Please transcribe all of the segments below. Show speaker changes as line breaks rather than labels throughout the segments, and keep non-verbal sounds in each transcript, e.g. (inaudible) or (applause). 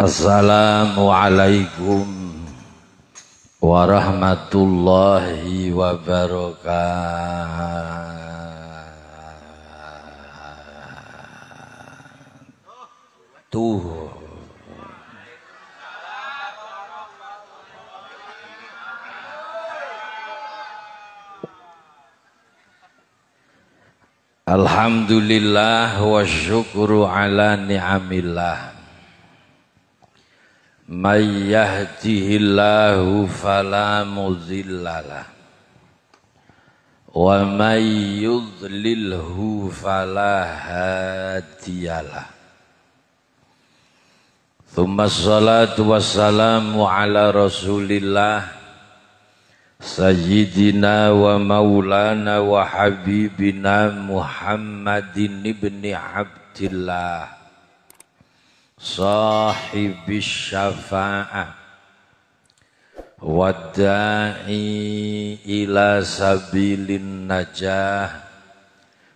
Assalamualaikum warahmatullahi wabarakatuh. Alhamdulillah wa syukru ala ni'amillah من يهده الله فلا مضل له ومن يضلله فلا هادي له ثم الصلاة والسلام على رسول الله سيدنا ومولانا وحبيبنا محمد بن عبد الله صاحب الشفاعة والداعي إلى سبيل النجاة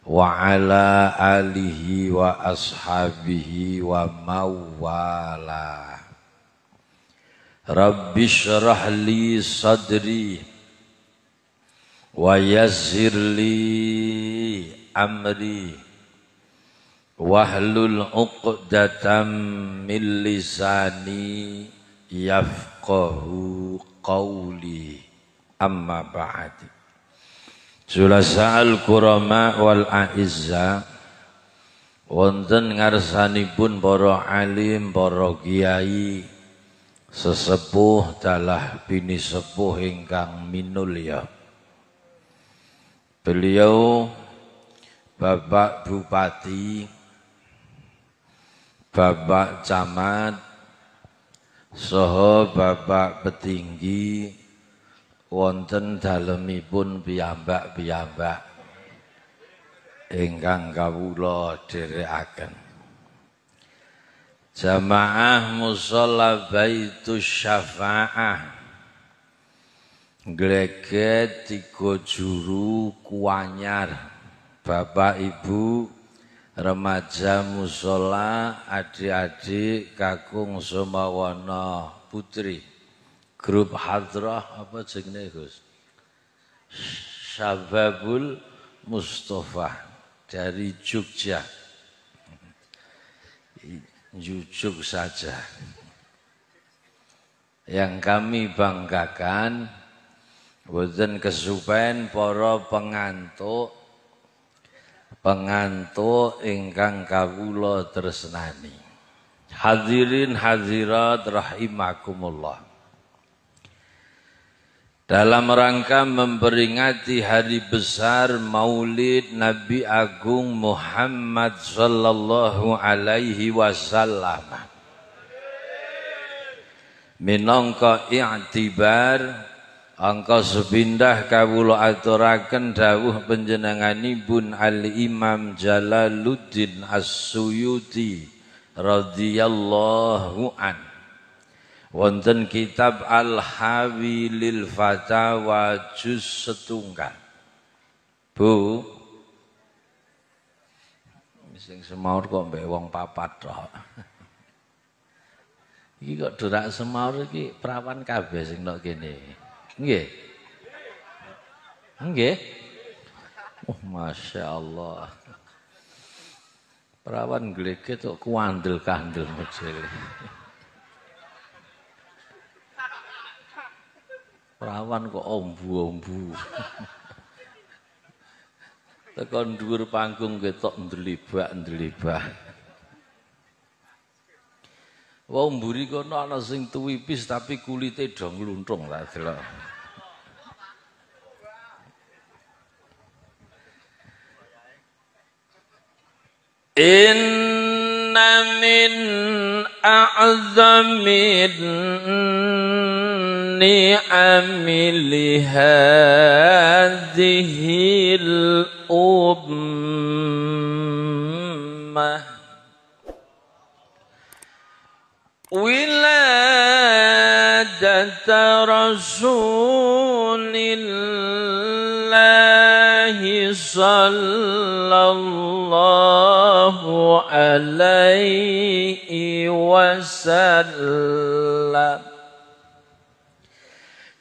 وعلى آله وأصحابه وموالاه رب اشرح لي صدري ويسر لي أمري wahlul uqdatam min lisani yafqahu qawli amma ba'di Julasa al-kurama wal-a'izza Wonten ngarsanipun para alim, para kiai Sesepuh dalah bini sepuh ingkang minul Beliau Bapak Bupati Bapak Bupati Bapak Camat, soho Bapak Petinggi, wonten dalemipun piyambak-piyambak ingkang kawula dherekaken. Jamaah musala Baitus Syafa'ah Gleget tiga juru kuanyar Bapak Ibu remaja musola adik-adik kakung sumawana putri grup hadrah apa jenenge Gus Sababul Mustofa dari Jogja jujuk saja yang kami banggakan wujud kesupen para pengantuk pengantuk ingkang kawula tresnani. Hadirin hadirat rahimakumullah. Dalam rangka memperingati hari besar Maulid Nabi Agung Muhammad sallallahu alaihi wasallam. Minangka i'tibar Engkau sepindah kawulo aturaken dawuh ibun Al Imam Jalaluddin As-Suyuti radhiyallahu an. Wonten kitab Al-Hawi lil Fatawa juz setunggal. Bu sing semaur kok mbek wong papat tok. Iki kok durak semaur iki perawan kabeh sing nok kene. Nggih. Nggih. Oh, Masya Allah. Perawan gleget kok kuandel kandel mejele. Perawan kok ombu-ombu. Tekan dhuwur panggung ketok ndelibak-ndelibak. Wong mburi kono ana sing tuwipis tapi kulite dong ngluntung lah delok. إن من أعظم النعم لهذه الأمة ولادة رسول الله صلى الله wa alaihi wasallam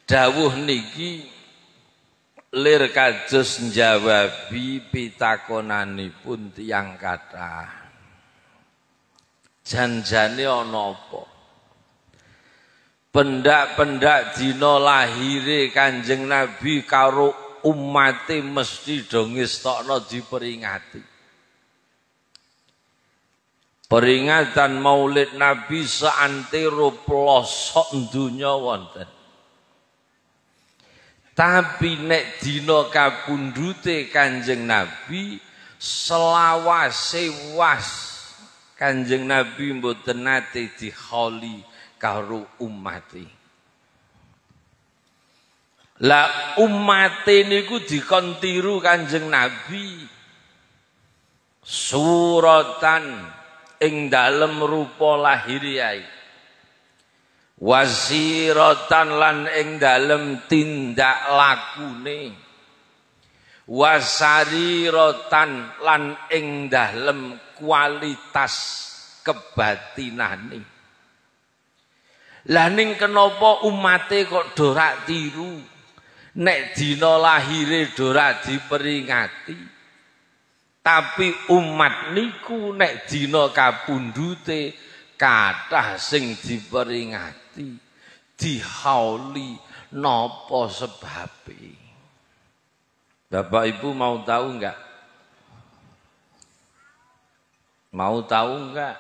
dawuh niki lir kados njawabi pitakonanipun tiyang kathah janjane ana apa pendak-pendak dina lahire Kanjeng Nabi karo umat mesti dongestokno diperingati Peringatan Maulid Nabi seantero pelosok dunia wonten. Tapi nek dina kapundhute Kanjeng Nabi selawase was Kanjeng Nabi mboten nate dikholi karo umate. Lah umate niku dikon tiru Kanjeng Nabi suratan ing dalem rupa lahiriai wasiratan lan ing dalem tindak lakune wasarirotan lan ing dalem kualitas kebatinane Lah ning kenapa umate kok dorak tiru? Nek dina lahire dorak diperingati. Tapi umat niku nek dina kapundhute kathah sing diperingati, dihauli napa sebabe. Bapak Ibu mau tahu enggak? Mau tahu enggak?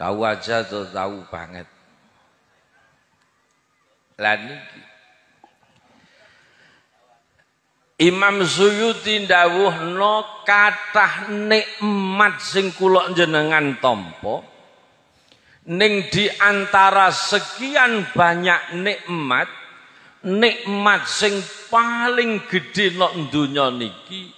Tahu aja atau tahu banget. Lah niki Imam Suyuti dawuh no katah nikmat sing kula jenengan tompo, ning diantara sekian banyak nikmat nikmat sing paling gedhe nok donya niki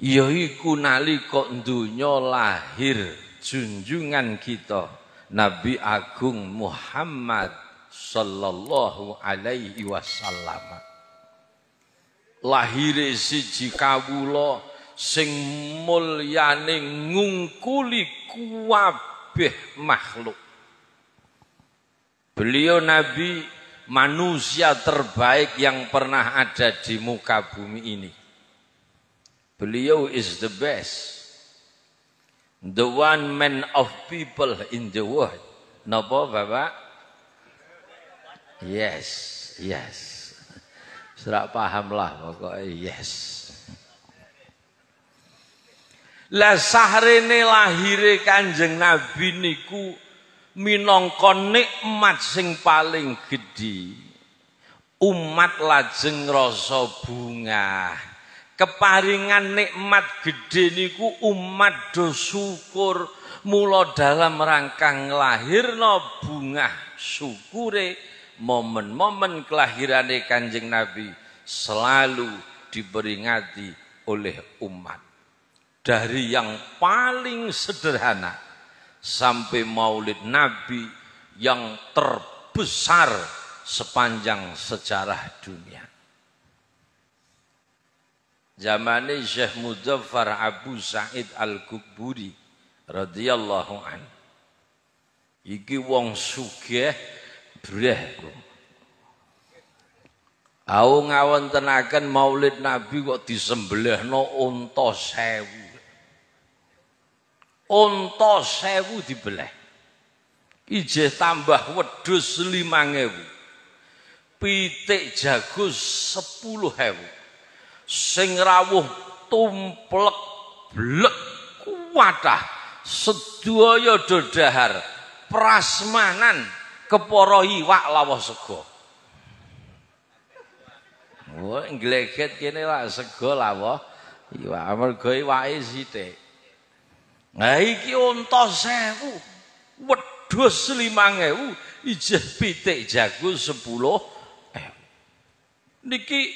yaiku nalika donya lahir junjungan kita Nabi Agung Muhammad sallallahu alaihi wasallam lahire siji kawula sing mulyane ngungkuli kuwabeh makhluk. Beliau nabi manusia terbaik yang pernah ada di muka bumi ini. Beliau is the best. The one man of people in the world. Napa Bapak? Yes, yes. Serak paham lah pokoknya yes. Lah sahrene lahire Kanjeng Nabi niku minangka nikmat sing paling gedhi. Umat lajeng rasa bunga. Keparingan nikmat gedhe niku umat do syukur. Mula dalam rangkang lahirna bunga syukure momen-momen kelahiran Kanjeng Nabi selalu diperingati oleh umat. Dari yang paling sederhana sampai Maulid Nabi yang terbesar sepanjang sejarah dunia. Zaman Syekh Muzaffar Abu Said Al-Kuburi radhiyallahu an. Iki wong sugih breh kok. Aku ngawontenaken Maulid Nabi kok disembelihno unta 1000. Unta 1000 dibeleh. Ijeh tambah wedhus 5000. Pitik jago 10000. Sing rawuh tumplek blek kuwatah sedaya dodahar prasmanan keporo iwak lawuh sego. Wah, ngleget kene lak sego lawuh iwak. Mergo iwake sithik. Nah iki unta 1000, wedhus 5000, ijah pitik jago sepuluh, Niki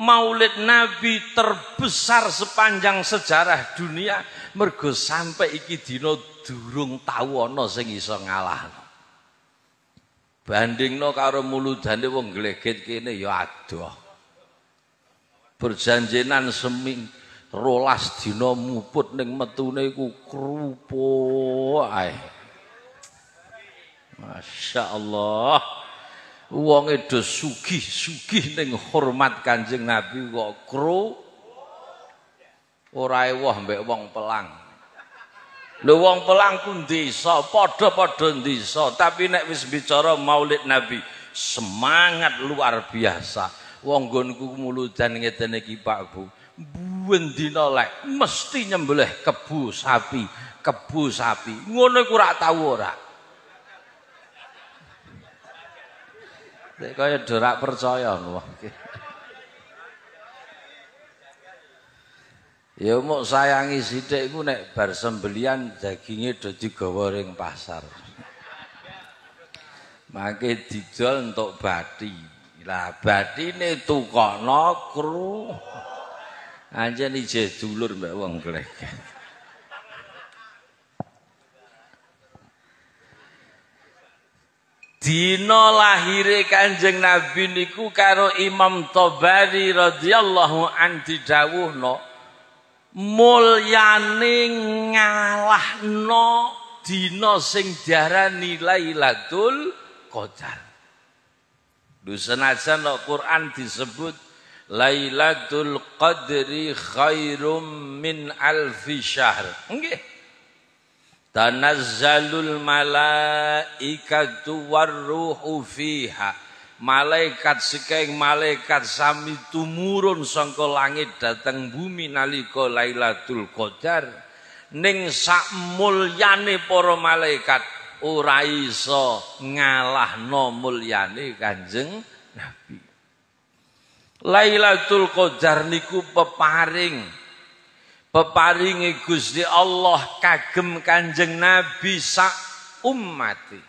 Maulid Nabi terbesar sepanjang sejarah dunia mergo sampai iki dino durung tau ana sing iso ngalahno. Bandingno karo muludane wong gleget kene ya adoh. Perjanjenan seming rolas dina muput ning metune iku krupuk ae. Masyaallah. Wong edhe sugih-sugih ning hormat Kanjeng Nabi kok kru. Ora ewah mbek wong pelang. Lho wong pelangku desa, padha-padha desa, tapi nek wis bicara Maulid Nabi, semangat luar biasa. Wong nggonku muludan ngetene iki Pak Bu. Buen dina lek mesti nyembelih kebu sapi, kebu sapi. Ngono iku ora tau ora. Nek kaya dorak percaya wong iki. Ya mau sayangi sithik iku nek bar sembelian dagingnya do digawa ring pasar. Mangke didol untuk badi Lah badi bathine tukokno kru. Anjen ijih dulur mbak wong glegek. Dina lahire Kanjeng Nabi niku karo Imam Tobari radhiyallahu an no mulyane ngalahno dina sing diarani Lailatul Qadar. Lu senajan no Quran disebut Lailatul Qadri khairum min alfi syahr. Nggih. Tanazzalul malaikatu warruhu fiha malaikat sekeng malaikat sami tumurun sangka langit datang bumi nalika Lailatul Qadar ning sak mulyane para malaikat ora iso ngalahno mulyane Kanjeng Nabi Lailatul Qadar niku peparing peparinge Gusti Allah kagem Kanjeng Nabi sak umat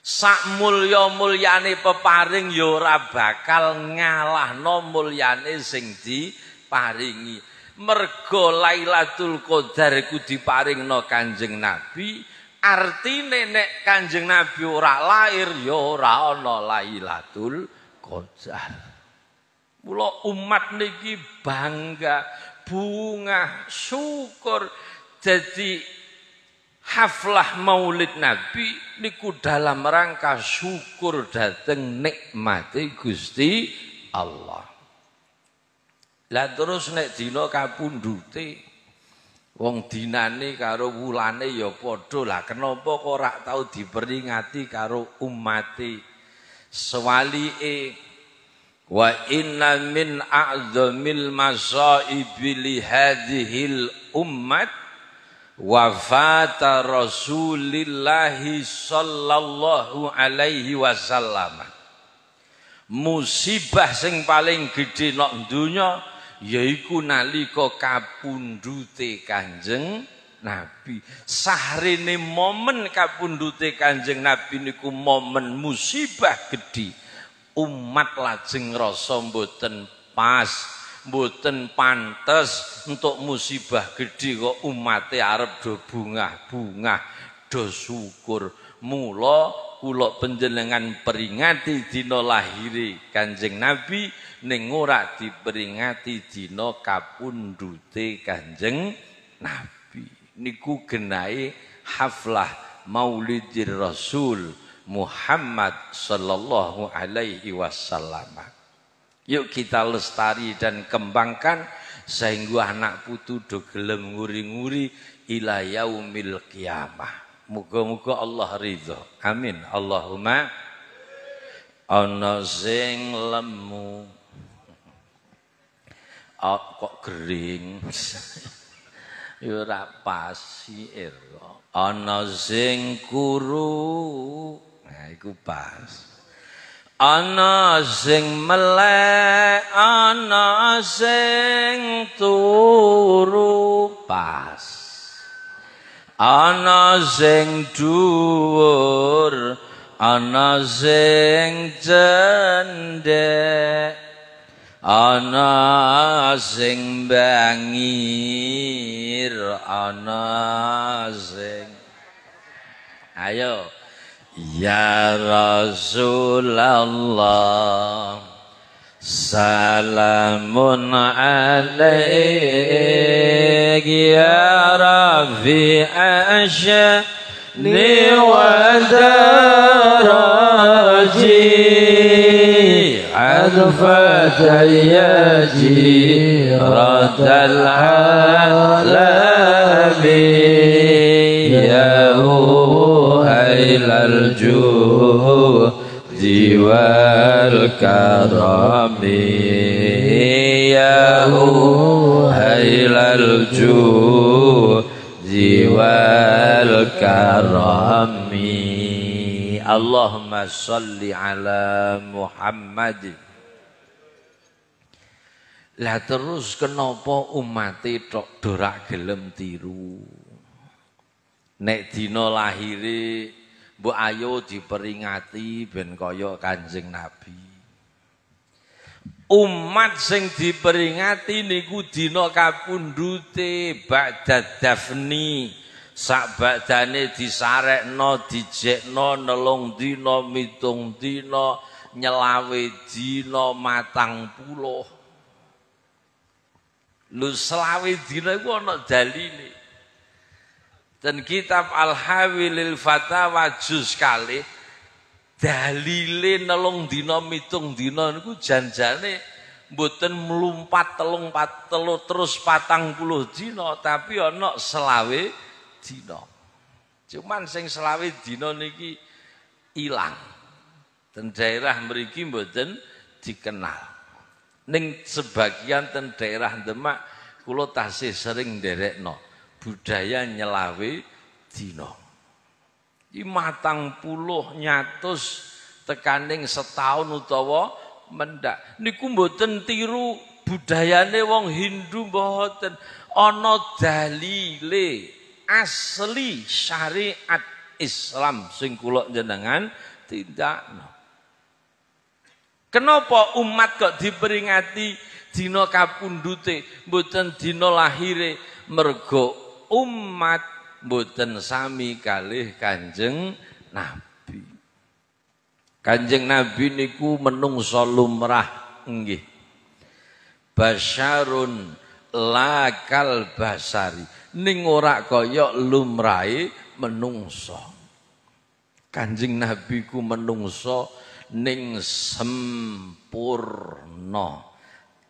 sak mulya mulyane peparing ya ora bakal ngalahno mulyane sing diparingi mergo Lailatul Qadar iku diparingno Kanjeng Nabi artine nek Kanjeng Nabi ora lair ya ora ana Lailatul Qadar mula umat niki bangga bunga syukur jadi haflah maulid Nabi niku dalam rangka syukur dateng nikmati Gusti Allah. Lah terus nek dina kapundhute wong dinane karo wulane ya padha lah kenapa kok ora tau diperingati karo umati swalike Wa inna min a'zamil masaibi li hadhil ummat wafata Rasulillahi sallallahu alaihi wasallam. Musibah sing paling gede nok donya yaiku nalika kapundhute Kanjeng Nabi. Sahrene momen kapundhute Kanjeng Nabi niku momen musibah gede Umat lajeng rasa mboten pas mboten pantes untuk musibah gede kok umate Arab do bungah-bungah do syukur. mulo kula panjenengan peringati dina lahiri Kanjeng Nabi ning ora diperingati dina kapundhute Kanjeng Nabi. Niku genai haflah Maulidir Rasul Muhammad sallallahu alaihi wasallam. Yuk kita lestari dan kembangkan sehingga anak putu do gelem nguri-nguri ila yaumil kiamah. Muga-muga Allah ridho. Amin. Allahumma ana sing lemu. Oh, kok gering. (laughs) Yo ora ero. ana sing kuru nah iku pas ana sing melek ana sing turu pas ana sing dhuwur ana sing cendhek ana sing bangir ana sing ayo Ya Rasulullah Salamun alaik Ya Rabbi ashni wa daraji Adfata ya jirata al-alamin إلى الجود والكرم يا هو إلى الجود والكرم اللهم صل على محمد Lah terus kenapa umate tok dorak gelem tiru? Nek dina lahiri. Bu ayo diperingati ben kaya Kanjeng Nabi. Umat sing diperingati niku dina kapundhute Ba'dad Dafni. Sak badane disarekno, dijekno nelung dina, mitung dina, nyelawe dina matang puluh. Lu selawe dina iku ana daline. dan kitab al hawi Fatawa juz kali dalile nelung dina mitung dina niku janjane mboten melumpat telung pat, telu terus patang puluh dino, tapi ono selawe dino. cuman sing selawe dino niki ilang ten daerah mriki mboten dikenal ning sebagian ten daerah Demak kulo tasih sering no budaya nyelawe dino di matang puluh nyatus tekaning setahun utawa mendak. Niku mboten tiru budayane wong Hindu mboten. Ana dalile asli syariat Islam sing kula jenengan tindakno. Kenapa umat kok diperingati dina kapundute mboten dina lahire mergo umat mboten sami kalih Kanjeng Nabi. Kanjeng Nabi niku menungso lumrah nggih. Basyarun lakal basari ning ora kaya lumrahe menungso. Kanjeng Nabi ku menungso ning sempurna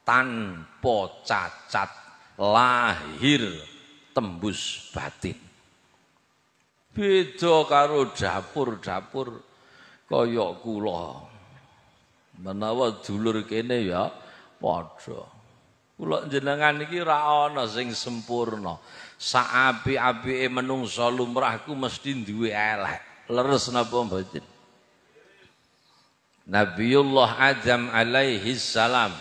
tanpa cacat lahir tembus batin. Beda karo dapur-dapur kaya kula. Menawa dulur kene ya padha. Kula jenengan iki ora ana sing sempurna. saabi apik-apike menungsa lumrahku mesti duwe elek. Leres napa mboten? Nabiullah Azam alaihi salam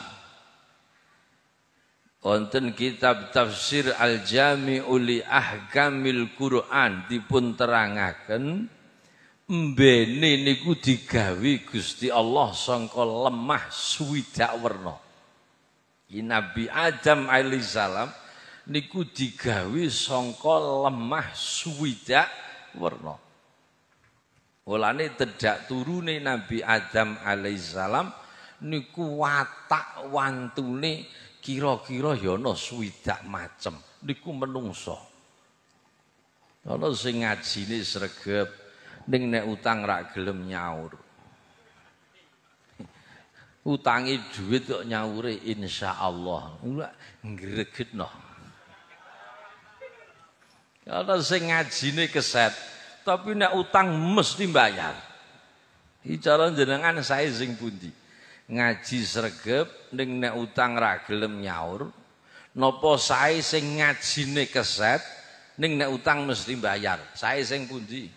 Wonten kitab tafsir Al-Jami uli ahkamil Quran dipun terangaken mbene niku digawe Gusti Allah sangka lemah swidak werna. Nabi Adam salam niku digawe sangka lemah swidak werna. Mulane tedak turune Nabi Adam salam niku watak wantune kira-kira ya ana swidak macem niku menungso ana sing ngajine sregep ning nek utang rak gelem nyaur utangi duit kok nyaure insyaallah ngregetno ana sing ngajine keset tapi nek utang mesti bayar iki jenengan saya sing pundi ngaji sregep ning nek utang ra gelem nyaur napa sae sing ngajine keset ning nek utang mesti bayar sae sing pundi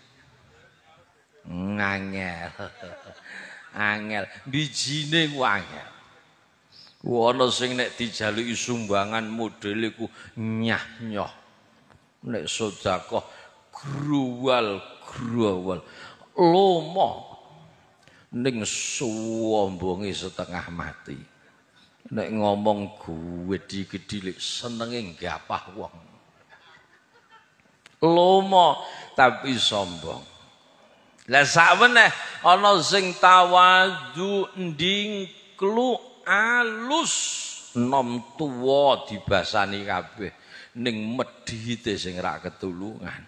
ngangel (laughs) angel bijine ku angel ana sing nek dijaluki sumbangan modele ku nyah nyoh nek sedekah gruwal gruwal lomo ning suwombonge setengah mati. Nek ngomong gue gedhi lek senenge gapah wong. Lomo tapi sombong. Lah sakweneh ana sing tawadu ndingklu alus nom tuwa dibasani kabeh ning medhite sing ra ketulungan.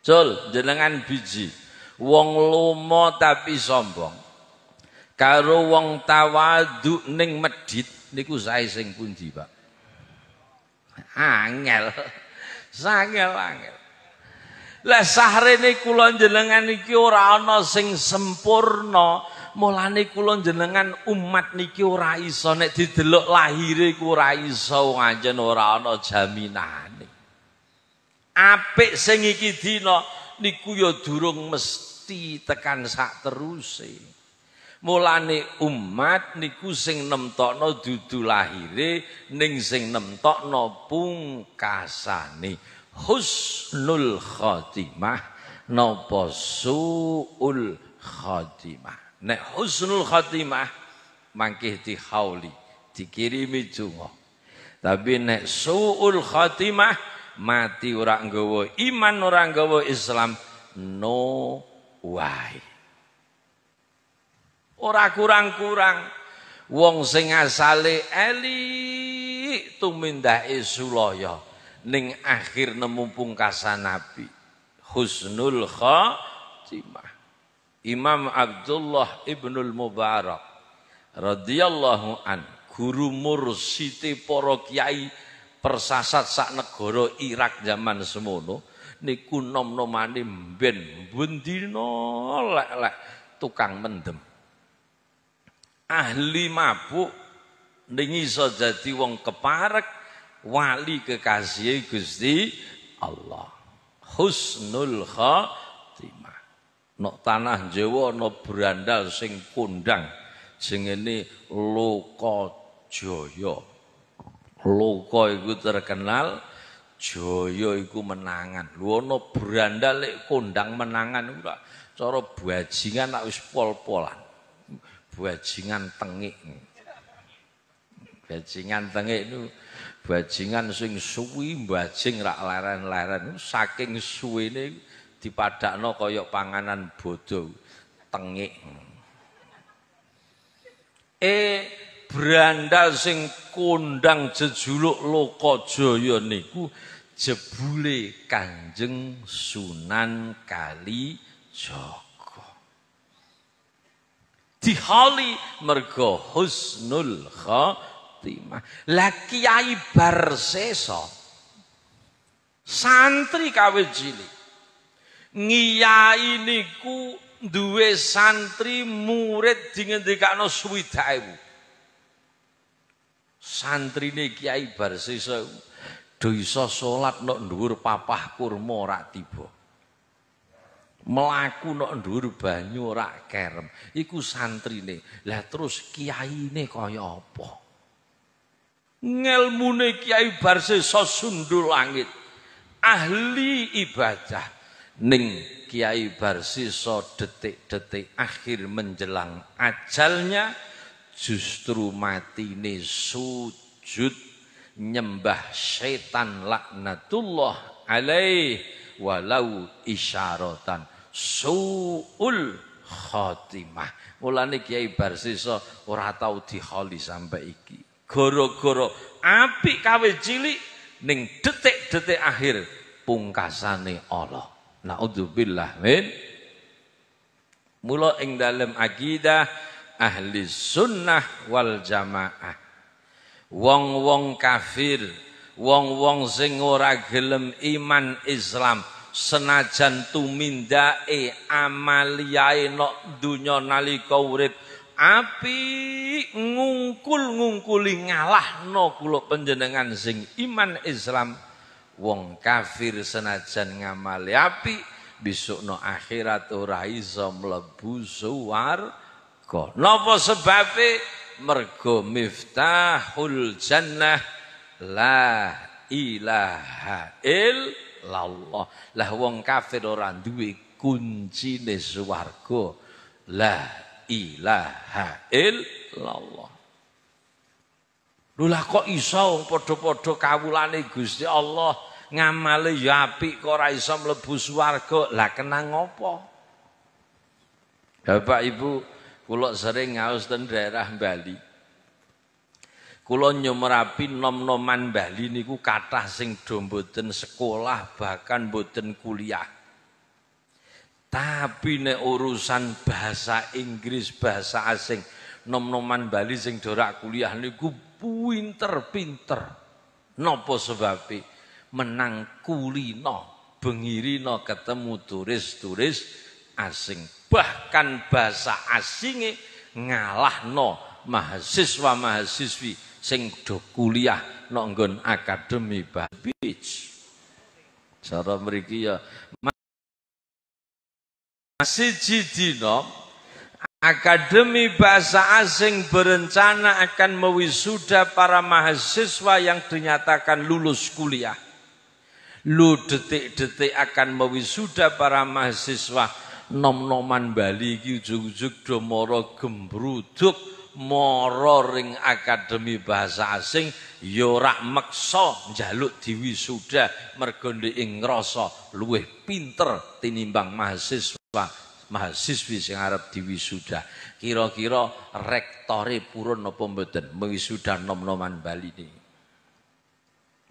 Jol jenengan biji wong lomo tapi sombong karo wong tawadhu ning medhit niku sae sing kunci, Pak angel sangel angel lah sahrene kula jenengan iki ora ana sing sempurna mulane kula jenengan umat niki ora iso nek didelok lahire ku ora iso anjen ora ana jaminane apik sing iki dina no. niku ya durung mesti tekan sak teruse. Mulane umat niku sing nemtokno dudu lahire ning sing nemtokno pungkasane husnul khotimah napa suul khotimah. Nek husnul khodimah mangkih dihauli, dikirimi donga. Tapi nek suul khotimah mati ora nggawa iman ora nggawa Islam no way ora kurang-kurang wong sing asale eli tumindake sulaya ning akhir nemu pungkasan nabi husnul khatimah Imam Abdullah Ibnul Mubarak radhiyallahu an guru mursite para kiai persasat sak negara Irak zaman semono niku nom-nomane ben bendina lek-lek tukang mendem. Ahli mabuk ning iso dadi wong keparek wali kekasih Gusti Allah. Husnul khatimah. Nok tanah Jawa nok brandal sing kondang jenenge Lokajaya. Loko iku terkenal, Jaya iku menangan. Lu ana lek kondang menangan iku cara bajingan nak wis pol-polan. Bajingan tengik. Bajingan tengik itu bajingan sing suwi bajing rak leren-leren saking suwene dipadakno kaya panganan bodoh, tengik. Eh brandal sing kondang jejuluk Lokajaya niku jebule Kanjeng Sunan Kalijaga. Dihali merga husnul khotimah. Lah Kiai Barsesa santri kawit cilik. Ngiyai niku duwe santri murid dingendikakno 20000 santrine Kiai Barsisa do iso salat nok papah kurma rak tiba. Melaku nok dhuwur banyu rak kerem. Iku santrine. Lah terus Kiai kiyaine kaya apa? Ngelmune Kiai Barsisa sundul langit. Ahli ibadah ning Kiai Barsisa detik-detik akhir menjelang ajalnya justru mati ini sujud nyembah setan laknatullah alaih walau isyaratan suul khotimah. Mulane Kiai Barsiso ora tau diholi sampai iki. Goro-goro api kawe cilik ning detik-detik akhir pungkasane Allah. Naudzubillah min. Mula ing dalam akidah ahli sunnah wal jamaah. Wong-wong kafir, wong-wong sing ora gelem iman Islam, senajan tumindake amaliyae nok dunya nalika urip api ngungkul-ngungkuli ngalahno kula penjenengan sing iman Islam wong kafir senajan ngamali api bisuk no akhirat ora iso mlebu swarga. Napa sebabe? Mergo miftahul jannah la ilaha illallah. Lah wong kafir ora duwe kuncine swarga. La ilaha illallah. lula kok iso podo-podo kawulane Gusti Allah ngamale ya apik kok ora iso mlebu swarga. Lah kenang ngopo? Bapak Ibu Kulo sering ngaus dan daerah Bali. Kulo nyumrapi nom-noman Bali niku kata sing do sekolah bahkan boten kuliah. Tapi ne urusan bahasa Inggris, bahasa asing, nom-noman Bali sing dorak kuliah niku pinter-pinter. Napa sebabe? Menang kulino, bengirino ketemu turis-turis asing bahkan bahasa asinge ngalahno mahasiswa-mahasiswi sing do kuliah nonggon akademi babich Cara mriki ya siji Akademi Bahasa Asing berencana akan mewisuda para mahasiswa yang dinyatakan lulus kuliah. Lu detik-detik akan mewisuda para mahasiswa nom-noman Bali iki ujug-ujug do mara gembruduk mara ring akademi bahasa asing ya ora jaluk njaluk diwisuda mergo ingroso ngrasa pinter tinimbang mahasiswa mahasiswi sing arep diwisuda kira-kira rektore purun apa mboten sudah nom-noman Bali ini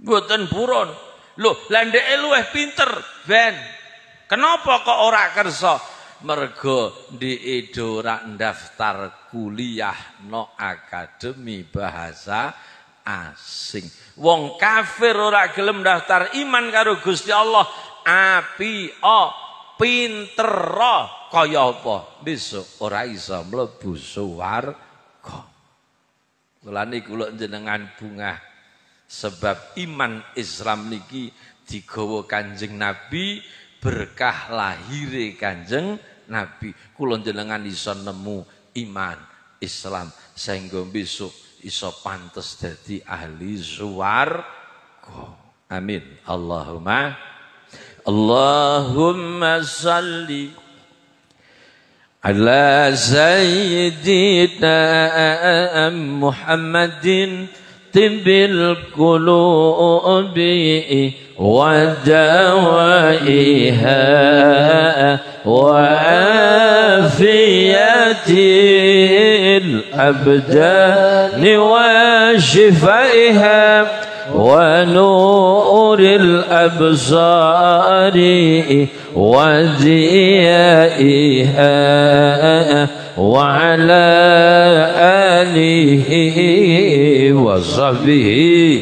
mboten purun lho landeke luwih pinter ben kenapa kok ora kerso mergo diido rak daftar kuliah no akademi bahasa asing. Wong kafir ora gelem daftar iman karo Gusti Allah, api o pinter kaya apa? Besok ora iso mlebu suwarga. Mulane kula jenengan bunga sebab iman Islam niki digawa Kanjeng Nabi berkah lahire Kanjeng Nabi Kulon jenengan iso nemu iman Islam sehingga besok iso pantas jadi ahli zuar. Amin. Allahumma Allahumma salli على سيدنا محمد طب القلوب ودوائها وعافية الأبدان وشفائها ونور الأبصار وديائها وعلى آله وصحبه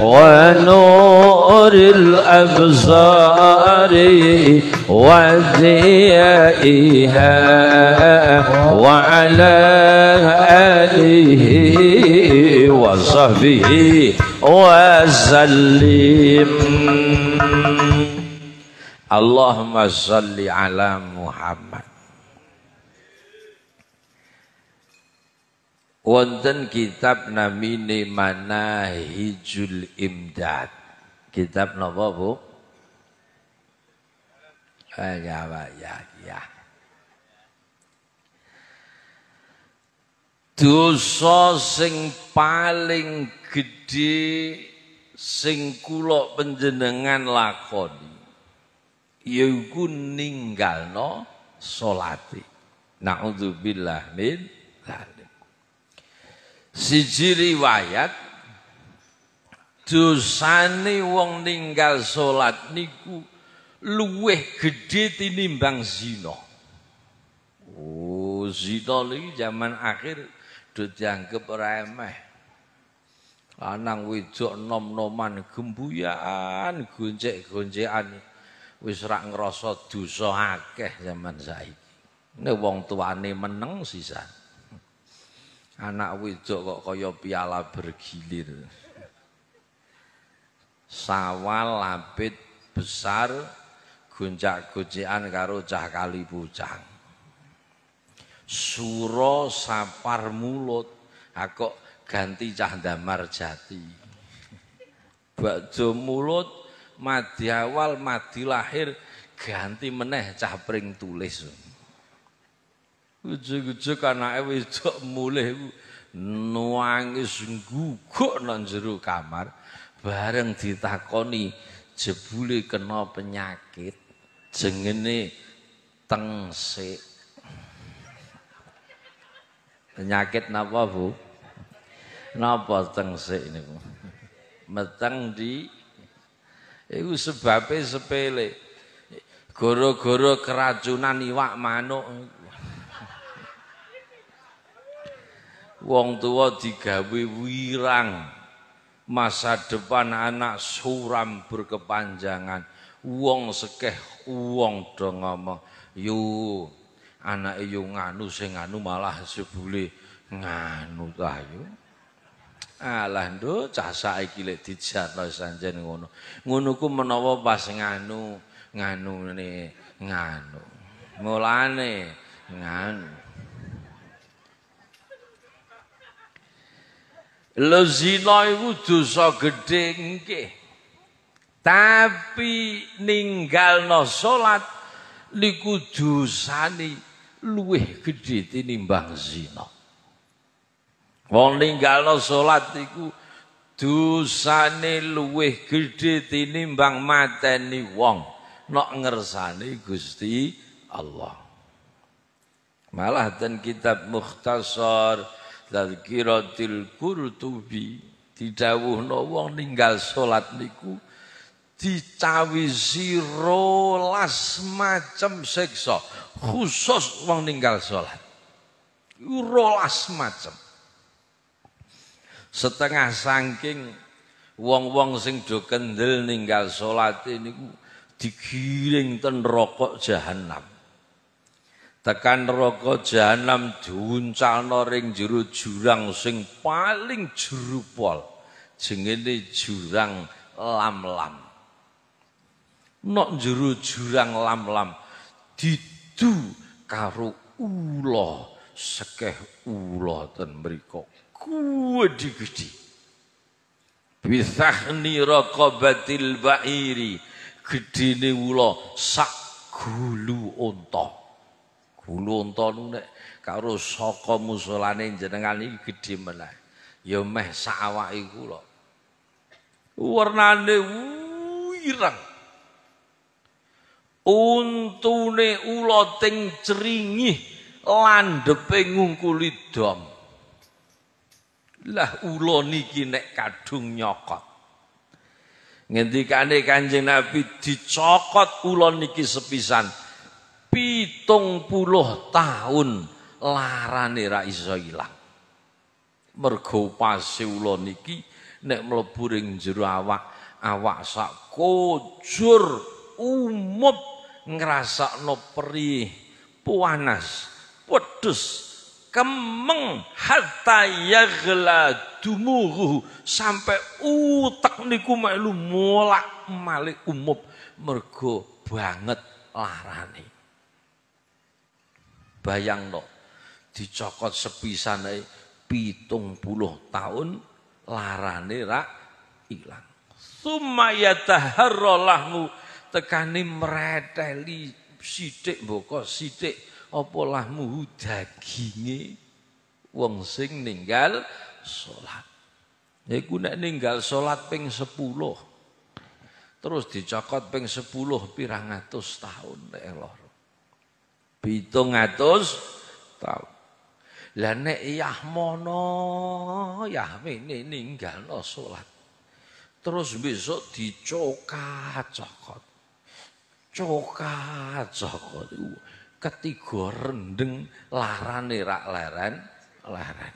ونور الأبصار وضيائها وعلى آله وصحبه وسلم اللهم صل على محمد wonten kitab namine Manahijul Imdad. Kitab napa, Bu? Eh, ya, ya, ya, ya. Dosa sing paling gede sing kula penjenengan lakoni yaiku ninggalno salate. naudzubillah min dzalik. siji riwayat dosane wong ninggal salat niku luweh gedhe tinimbang zina. Oh, zina iki zaman akhir do dianggep ora emeh. Lanang wedok nom-noman gembuyaan, goncek-goncekan wis rak ngrasa dosa akeh zaman saiki. Nek wong tuane meneng sisan. Anak wedok kok kaya piala bergilir. Sawal lapit besar guncak goncikan karo cah kali pucang. Suro sapar mulut, akok ganti cah damar jati. Bakjo mulut madi awal madi lahir ganti meneh cah pring tulis. Ujug-ujug anake wedok mulih nuangis nangis ngguguk nang jero kamar bareng ditakoni jebule kena penyakit jengene tengsik. Penyakit napa, Bu? Napa tengsik niku? Meteng di iku sebabe sepele. goro-goro keracunan iwak manuk wong tua digawe wirang masa depan anak suram berkepanjangan wong sekeh wong do ngomong yu anak yu nganu sing nganu malah sebule nganu tah yu alah ndo cah saiki lek dijarno sanjen ngono ngono ku menawa pas nganu nganu ne nganu mulane nganu Lo zina iku dosa gedhe nggih. Tapi ninggalno salat niku dosane luwih gedhe tinimbang zina. Wong ninggalno salat iku dosane luwih gedhe tinimbang mateni wong nek ngersani Gusti Allah. Malah dan kitab Mukhtasar Tazkiratil Qurtubi didhawuhna wong ninggal salat niku dicawisi rolas macam siksa khusus wong ninggal salat rolas macam setengah saking wong-wong sing do kendel ninggal salat niku digiring ten rokok jahanam tekan neraka jahanam diuncalno ring jero jurang sing paling jerupol jengene jurang lam-lam nok jero jurang lam-lam didu karo ula sekeh ula ten mriku gede-gede bisahni raqabatil ba'iri gedene ula sak gulu unta Bulu unta nu nek karo saka musolane jenengan iki gedhe meneh. Ya meh sak awake kula. Warnane ireng. Untune ula ting ceringih landhepe ngungkuli dom. Lah ula niki nek kadung nyokot. Ngendikane Kanjeng Nabi dicokot ula niki sepisan. pitung puluh tahun larane ra iso ilang. Mergo pasiula niki nek mlebu jero awak, awak sak kojur umup ngrasakno perih, panas, pedes, kemeng hatta yaghla dumuhu sampai utek niku melu molak malik umup mergo banget larane Bayang no, dicokot sepisan ae pitung puluh tahun larane rak ilang. Summa yataharrolahmu tekani mereteli sidik bokok sidik opolahmu lahmu daginge wong sing ninggal sholat. Iku nek ninggal sholat ping sepuluh, terus dicokot ping sepuluh pirang atus tahun lek Pitung atus tau. Lah nek ini Yahmine no salat. Terus besok dicokat-cokot. Cokat-cokot. Ketiga rendeng larane rak laran. leren.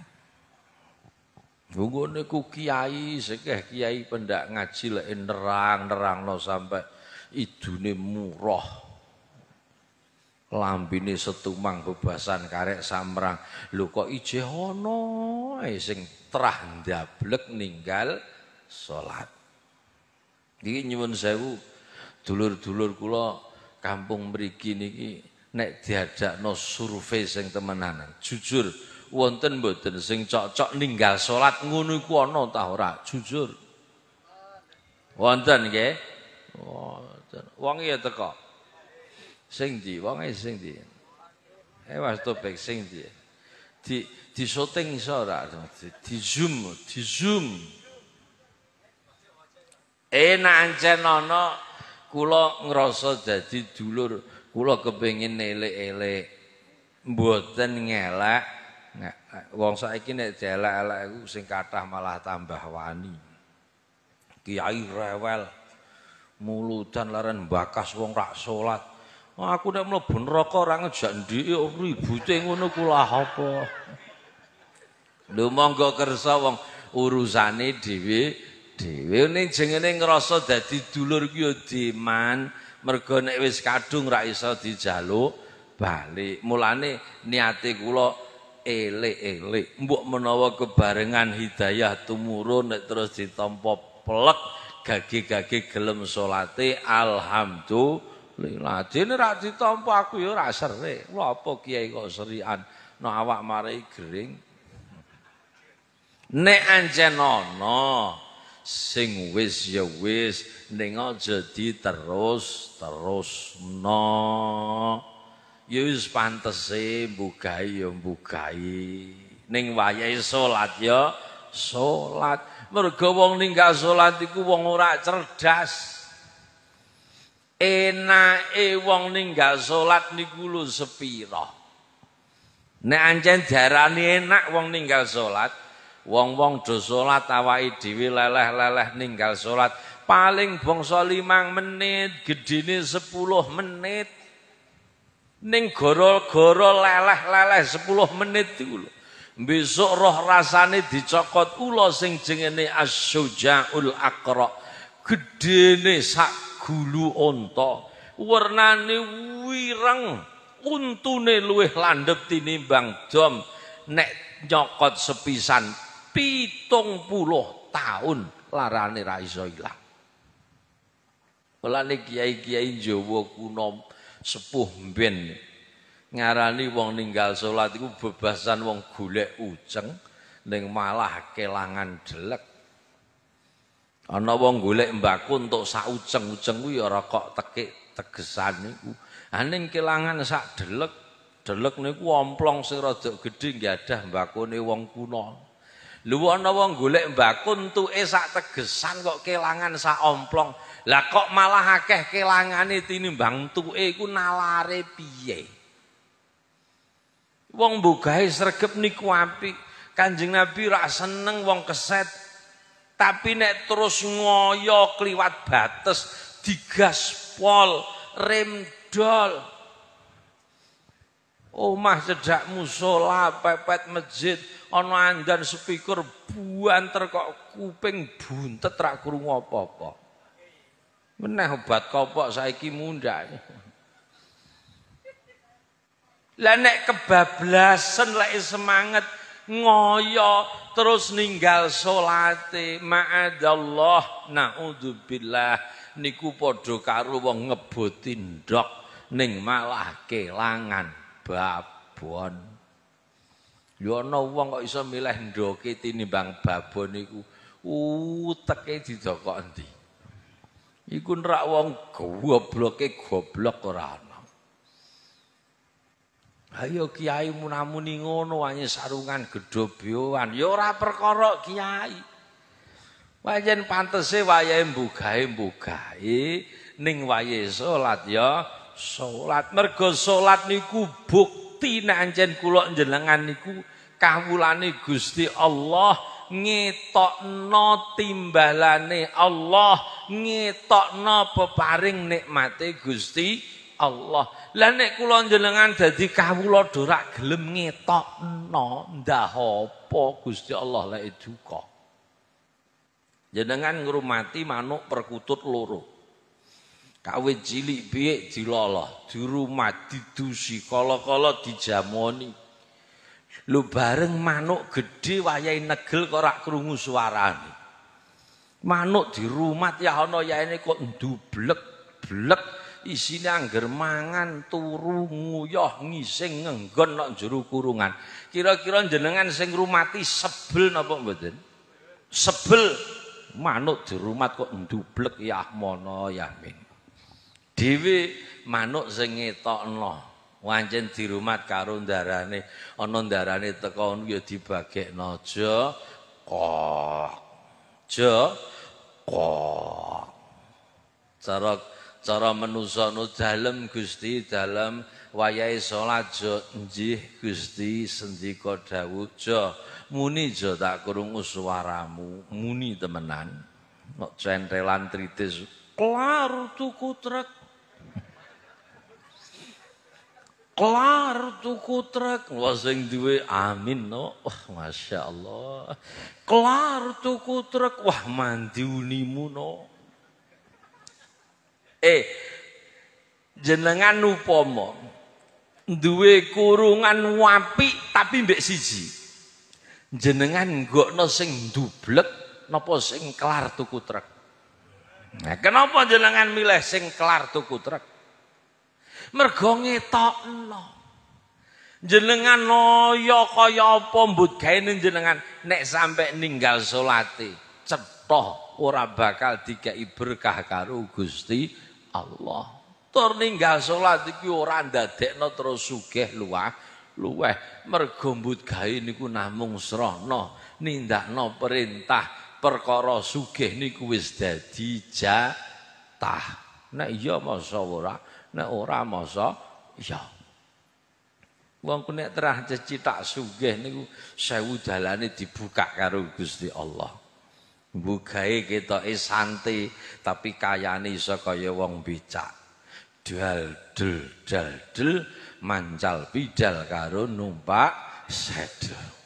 Wong niku kiai sekeh kiai pendak ngaji lek nerang no sampai idune murah lambine setumang bebasan karek samrang lho kok ije ono eh, sing terah ndablek ninggal salat iki nyuwun sewu dulur-dulur kula kampung mriki niki nek diajakno survei sing temenanan jujur wonten mboten sing cocok ninggal salat ngono iku ana ta ora jujur wonten nggih wonten wong ya teko sing ndi wonge sing ndi ewas eh, topik sing ndi di di syuting iso ora di, zoom di zoom enak ancen ana kula ngrasa dadi dulur kula kepengin elek-elek mboten ngelak wong saiki nek jelek-elek iku sing kathah malah tambah wani kiai rewel Muludan dan laren bakas wong rak salat Oh, aku nek mlebu neraka ora ngejak ndik oh, ribute ngono kula apa. Lho monggo kersa wong urusane dhewe dhewe ning jengene ngrasa dadi dulur ki ya diman mergo nek wis kadung ra iso dijaluk balik. Mulane niate kula elek-elek. Mbok menawa kebarengan hidayah tumurun nek terus ditampa plek gage-gage gelem salate alhamdulillah Lajen ora ditampa aku ya ora sere. Lho apa kiai kok serian no awak mari gering. Nek anjen ana sing wis ya wis ning aja diterus terus no. Ya wis pantese mbugahi ya mbugahi. Ning wayahe salat ya salat. Mergo wong ninggal salat iku wong ora cerdas. enak enake wong ninggal salat niku lho sepira nek ancen diarani enak wong ninggal salat wong-wong do salat awake dhewe leleh-leleh ninggal salat paling bangsa limang menit gedine 10 menit ning goro-goro leleh-leleh 10 menit iku lho besok roh rasane dicokot ula sing jengene as-suja'ul akra gedene sak gulu onto warnane wireng untune luwih landhep tinimbang Jom, nek nyokot sepisan pitung puluh tahun larane ra iso ilang Walane kiai-kiai Jawa kuno sepuh mbien ngarani wong ninggal salat iku bebasan wong golek uceng ning malah kelangan delek Ana wong golek mbaku untuk sak uceng-uceng kuwi ora kok tekik tegesan niku. Aning kelangan sak delek, delek niku omplong sing rada gedhe nggih ada mbakune wong kuno. Lu ana wong golek mbaku entuke sak tegesan kok kelangan sak omplong. Lah kok malah akeh kelangane tinimbang entuke iku nalare piye? Wong mbogahe sregep niku apik. Kanjeng Nabi ra seneng wong keset Tapi nek terus ngoyo kliwat batas digaspol remdol. Omah sedak musola, pepet masjid, ana andan speaker buan terkok kuping buntet ra krungu apa-apa. Meneh obat kopok saiki mundak. Lah nek kebablasan, lek semangat ngoyo terus ninggal salate ma'adallah naudzubillah niku padha karo wong ngeboti ndok ning malah kelangan babon yo ana wong kok iso milih ndoke tinimbang babon niku uteke dijokok endi iku nek wong gobloke goblok ora Ayo kiai munamuni ngono wani sarungan gedhe biowan. Ya ora perkara kiai. Wayen pantese wayahe mbugae mbugae ning waye salat ya. Salat mergo salat niku bukti nek ancen kula njenengan niku kawulane Gusti Allah ngetokno timbalane Allah ngetokno peparing nikmate Gusti Allah. Lah nek kula jenengan dadi kawula dorak gelem ngetokno ndah apa Gusti Allah la kok Jenengan ngrumati manuk perkutut loro. Kawit cilik piye diloloh, rumah didusi, kala-kala dijamoni. Lu bareng manuk gede wayai negel korak ora krungu suarane. Manuk dirumat ya ya ini kok dublek blek, blek isine angger mangan, turu, nguyoh, ngising, ngenggon nok juru kurungan. Kira-kira jenengan sing rumati sebel napa mboten? Sebel manuk dirumat kok ndublek ya mono ya min. Dewi manuk sing ngetokno wancen dirumat karo ndarane ana ndarane teko ya dibagekno aja kok aja kok cara cara menusono dalem Gusti dalam wayahe salat jo njih Gusti sendika dawuh jo muni jo tak krungu swaramu muni temenan kok centelan tritis kelar tuku trek kelar tuku trek wah sing duwe amin no wah allah kelar tuku trek wah mandi unimu no Eh, jenengan upomo duwe kurungan wapi tapi mbek siji. Jenengan nggokno sing dublek napa sing kelar tukutrek. Nah, kenapa jenengan milih sing kelar tukutrek? truk? Mergo ngetokno. Jenengan noyo kaya apa mbut gaene jenengan nek sampe ninggal salate cetoh ora bakal dikai berkah karo Gusti Allah. Tur ninggal salat iki ora ndadekno terus sugih luwah luweh mergo mbut gawe niku namung srana nindakno perintah perkara sugih niku wis dadi jatah. Nek iya masa ora, nek ora masa ya. Wong ku nek terah cecithak sugih niku sewu dalane dibuka karo Gusti Allah. Bukai kita santai tapi kayane iso kaya wong becak. Dal dul dal dul mancal bidal karo numpak sedul.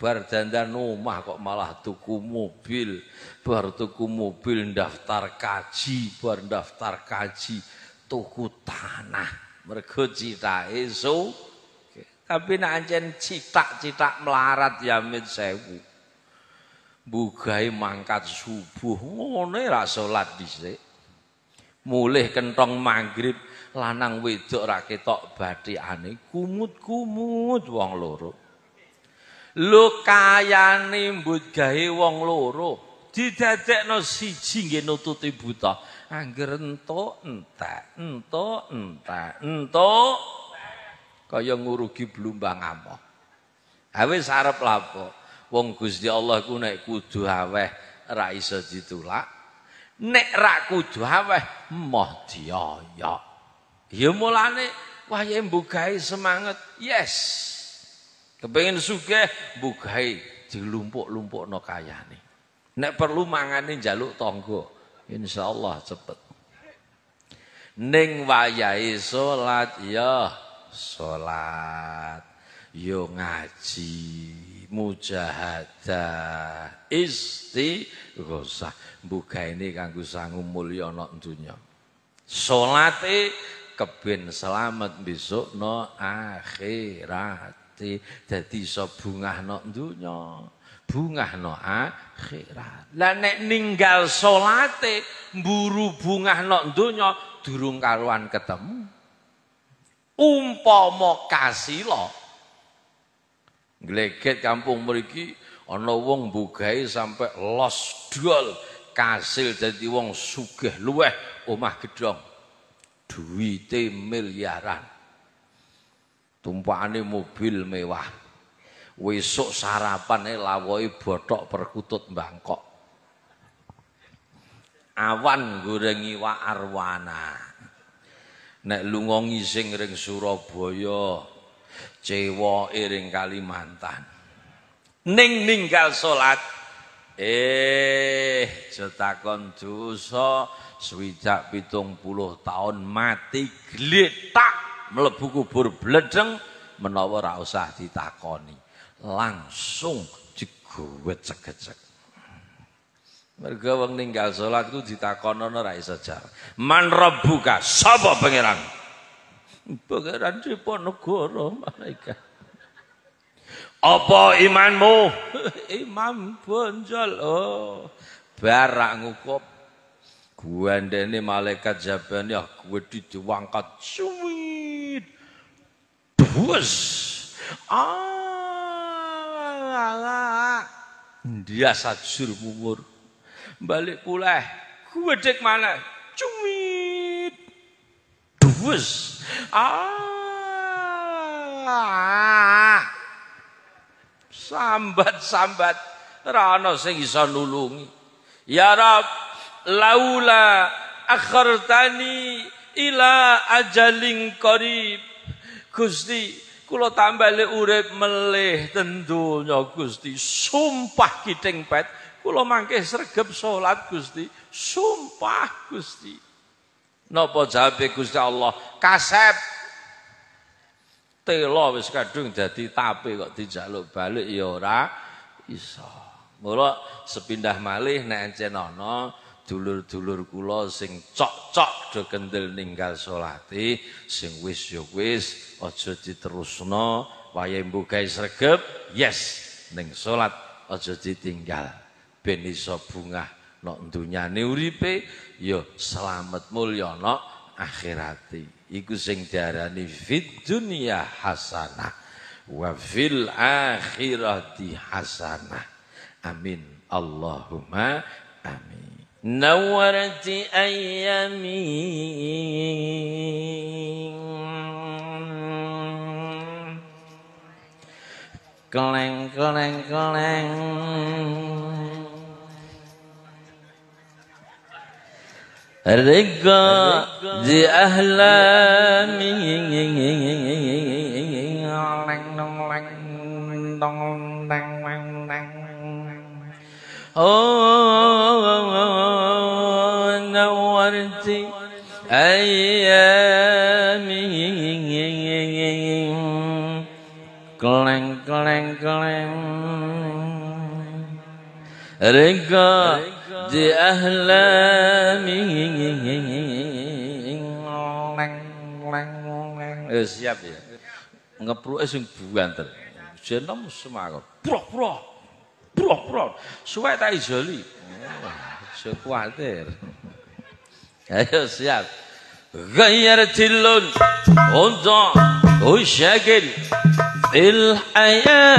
Bar dandan omah kok malah tuku mobil, bar tuku mobil daftar kaji, bar daftar kaji tuku tanah. Mergo citake Tapi nak ancen cita cita melarat ya min sewu. mbugahe mangkat subuh ngene ra salat dhisik. Mulih kentong maghrib lanang wedok ra ketok bathikane kumut-kumut wong loro. Lho kayane mbugahe wong loro didadekno siji nggih nututi buta. Angger entuk entek, entuk entek, entuk kaya ngurugi blumbang amoh. Ha wis arep lapor. wong Gusti Allah ku nek kudu aweh ra iso ditulak nek ra kudu aweh moh ya. ya mulane wayahe mbugahi semangat yes kepengin sugih mbugahi dilumpuk-lumpukno kayane nek perlu mangane njaluk tangga insyaallah cepet ning wayahe salat ya salat yo ngaji, mujahadah, istighosah. Buka ini kanggo sangu mulya ana donya. Salate keben selamat besok no akhirati. Dadi no bungahno bunga no akhirat. Lah nek ninggal buru bunga no donya durung karuan ketemu. kasih kasila Gleget kampung mriki ana wong sampai sampe los dol kasil jadi wong sugih luweh omah gedong Duwite miliaran. Tumpakane mobil mewah. sarapan sarapane lawoi bothok perkutut bangkok. Awan goreng iwak arwana. Nek lunga ngising ring Surabaya, Jawa, iring Kalimantan. Ning ninggal salat. Eh, jetakon dosa swidak pitung puluh tahun mati glitak mlebu kubur bledeng menawa ora usah ditakoni. Langsung digowet cegecek. Mergo wong ninggal salat ku ditakonono ora iso jawab. Man rebuka, Sapa pangeranmu? Pangeran Diponegoro malaikat. Apa imanmu? (laughs) Imam bonjol. Oh, barak ngukup. Guandene malaikat jabane ya kuwi diwangkat Bus. Ah, Ah. Dia sajur mungur. Balik puleh. Gue dek mana? Cumit. Wus. Ah. Sambat-sambat ora ana sing iso nulungi. Ya Rab, laula akhartani ila ajaling qarib. Gusti, kula tambale urip melih ten donya Gusti. Sumpah kiting pet, kula mangke sregep salat Gusti. Sumpah Gusti. Napa jawabe Gusti Allah? Kasep. Telo wis kadung dadi tape kok dijaluk balik ya ora iso. Mula sepindah malih nek encen ana dulur-dulur kula sing cocok do kendel ninggal salati, sing wis ya wis aja diterusno waya mbuh gawe sregep. Yes, ning salat aja ditinggal ben iso bungah nok dunyane uripe yo ya selamat mulya nok akhirati iku sing diarani fid dunia hasanah wa fil akhirati hasanah amin Allahumma amin nawarati ayami كلين كلين كلين رقا دي أهلامي نورتي أيامي كلن كلن كلن رقا diahlami leng leng leng eh, siap ya ngepruke sing buanten jenom semangat brok brok brok brok suwe tak izoli oh, kuatir ayo siap غير تلون انضع وشاكل الحياة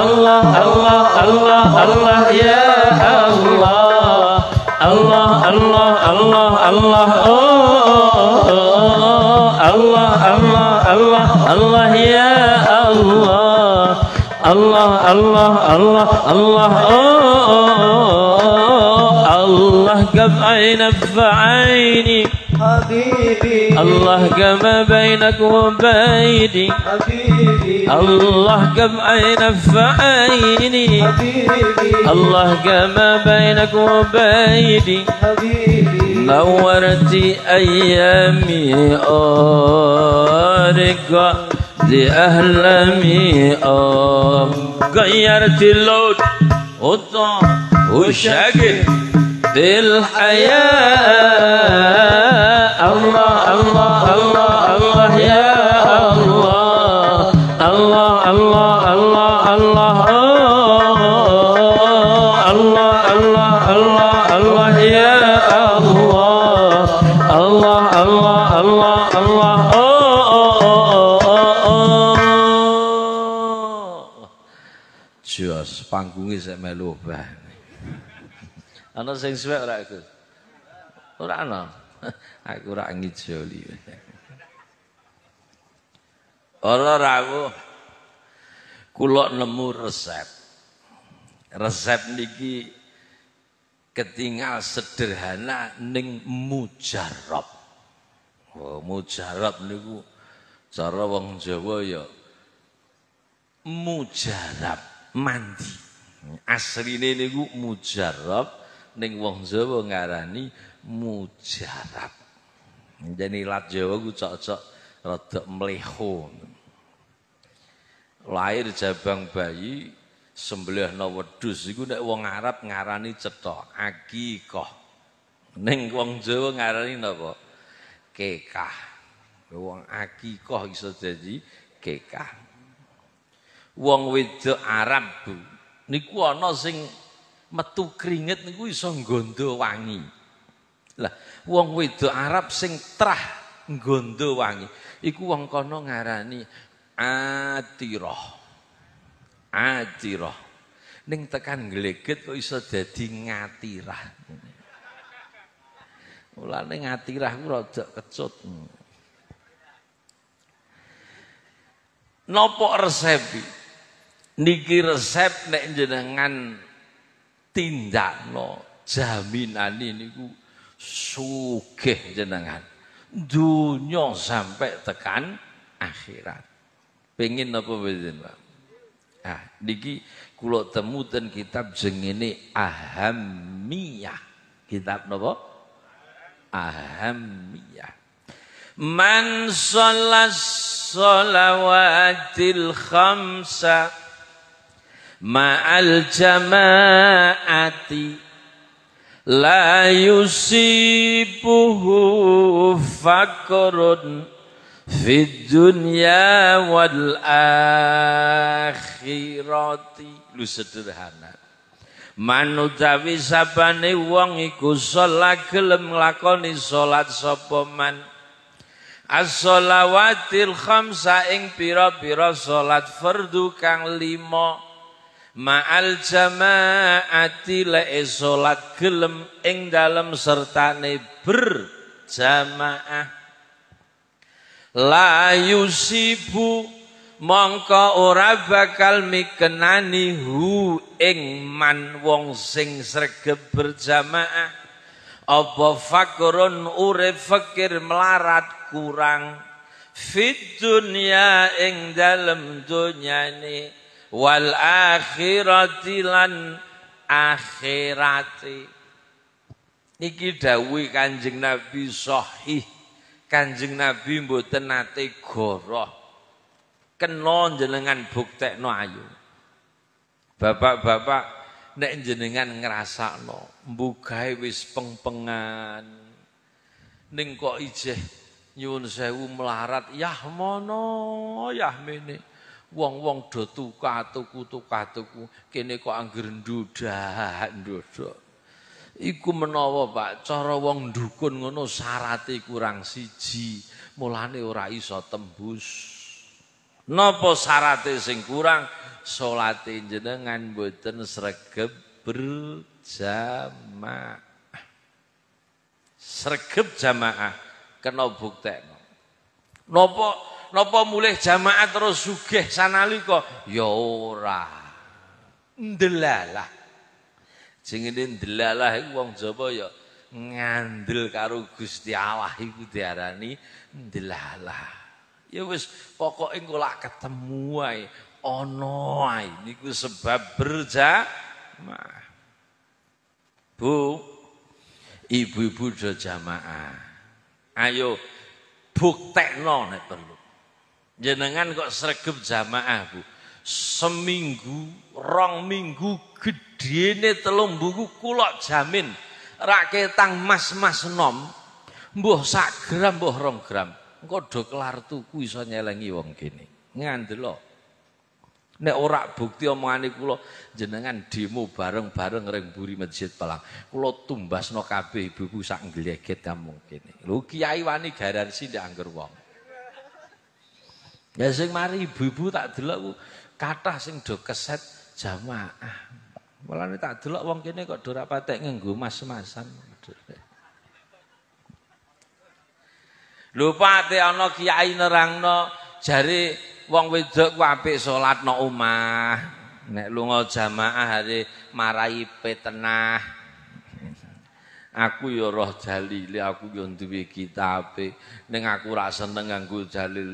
الله الله الله الله يا الله الله الله الله الله الله الله الله الله يا الله الله الله الله الله الله قف عينك بعيني حبيبي الله كما بينك وبيني حبيبي الله كم عين في عيني حبيبي الله كما بينك وبيني حبيبي نورتي ايامي ارجع لاهلامي آه غيرت اللون والطعم والشكل في الحياة Allah Allah Allah Allah ya Allah Allah Allah Allah Allah Allah oh, Allah Allah ya Allah Allah Allah Allah Allah melu obah. Ana sing suwek ora Gus? Ora ana. (laughs) aku ra ngijoli. Ora rawuh. Kula nemu resep. Resep niki ketinggal sederhana ning mujarab. Oh, mujarab niku cara wong Jawa ya mujarab mandi. Asline niku mujarab ning wong Jawa ngarani mujarab. Jadi lat Jawa ku cocok rada mleho. Lahir jabang bayi sembelih wedhus iku nek wong Arab ngarani cetha akikah. Ning wong Jawa ngarani napa? Kekah. Wong akikah iso dadi kekah. Wong wedok Arab niku ana sing metu keringet niku iso nggondo wangi. Lah, wong wedok Arab sing trah nggondo wangi, iku wong kono ngarani atirah. Atirah. Ning tekan gleget kok iso dadi ngatirah. Mulane ngatirah ku rada kecut. Nopo resepi? Niki resep nek jenengan tindakno jaminan niku sugih jenengan. dunia sampai tekan akhirat. pengen apa mboten, Pak? Ah, niki temu temukan kitab jengini Ahamiyah. Kitab nopo Ahamiyah. Man shalas salawatil khamsa ma'al jama'ati La yusibuhu fakrun Fid dunya wal akhirati Lu sederhana Manutawi sabane wong iku sholat gelem lakoni sholat sopoman As-salawatil khamsa ing pira-pira sholat fardu kang limo' Ma'al jama'ati le'e sholat gelem ing dalem sertane berjama'ah. Layu sibu mongko ora bakal mikenani hu ing man wong sing sregep berjama'ah. Apa fakurun ure fakir melarat kurang. Fit dunia ing dalem dunia wal akhirati lan akhirati iki dawuh kanjeng nabi sahih kanjeng nabi mboten nate goroh kena jenengan buktekno ayu bapak-bapak nek jenengan ngrasakno mbugae wis pengpengan ning kok ijeh nyuwun sewu melarat yah mono yah wong-wong do tuku tuku tuku tuku kene kok angger ndodak ndodak iku menawa Pak cara wong dukun ngono syarat kurang siji mulane ora iso tembus napa syarate sing kurang salate jenengan mboten sregep berjamaah sregep jamaah kena buktekno napa napa mulih jamaah terus sugih sanalika ya ora ndelalah jenenge ndelalah iku wong Jawa ya ngandel karo Gusti Allah iku diarani ndelalah ya wis pokoke engko lak ketemu ae ana niku sebab berjamaah Bu ibu-ibu jamaah ayo buktekno nek perlu Jenengan kok sregep jamaah, Bu. Seminggu, rong minggu gede nih telung buku kulok jamin raketang mas-mas nom mbuh sak gram mbuh rong gram. Kok do kelar tuku iso nyelengi wong kene. Ngandelo. Nek ora bukti omongane lo, jenengan demo bareng-bareng ring buri Masjid Palang. tumbas tumbasno kabeh ibuku sak ngleget kamu kene. Lho Kiai wani garansi ndak angger wong. Ya sing mari ibu-ibu tak delok kathah sing do keset jamaah. Mulane tak delok wong kene kok do ra patek nganggo mas-masan. Lupa ate ana kiai nerangno jari wong wedok ku apik salatno omah. Nek lunga jamaah hari marai petenah. Aku ya roh jalili, aku ya duwe kitabe. Ning aku ra seneng nganggo jalil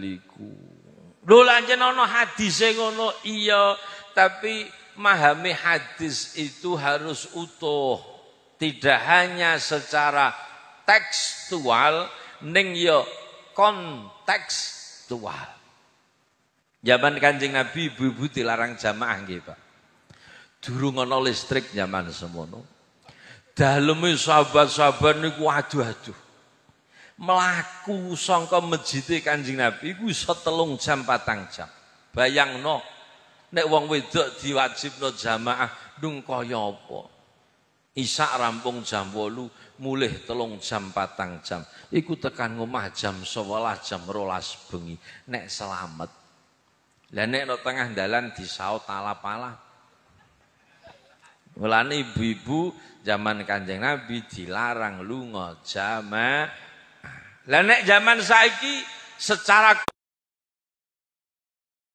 Lho lanjen nono hadisnya nono iya, tapi memahami hadis itu harus utuh. Tidak hanya secara tekstual ning yo ya kontekstual. Zaman Kanjeng Nabi ibu-ibu dilarang jamaah nggih, Pak. Durung ana listrik zaman semono. Daleme sahabat-sahabat niku aduh-aduh melaku songko mejite kanjeng Nabi iku iso telung jam patang jam. Bayangno nek wong wedok diwajibno jamaah dengko kaya apa. Isak rampung jam 8 mulih telung jam patang jam. Iku tekan ngomah jam 11 jam 12 bengi nek selamat. Lah nek no tengah dalan disaut talap-alap. Mulane ibu-ibu zaman Kanjeng Nabi dilarang lunga jamaah Lanek zaman saiki secara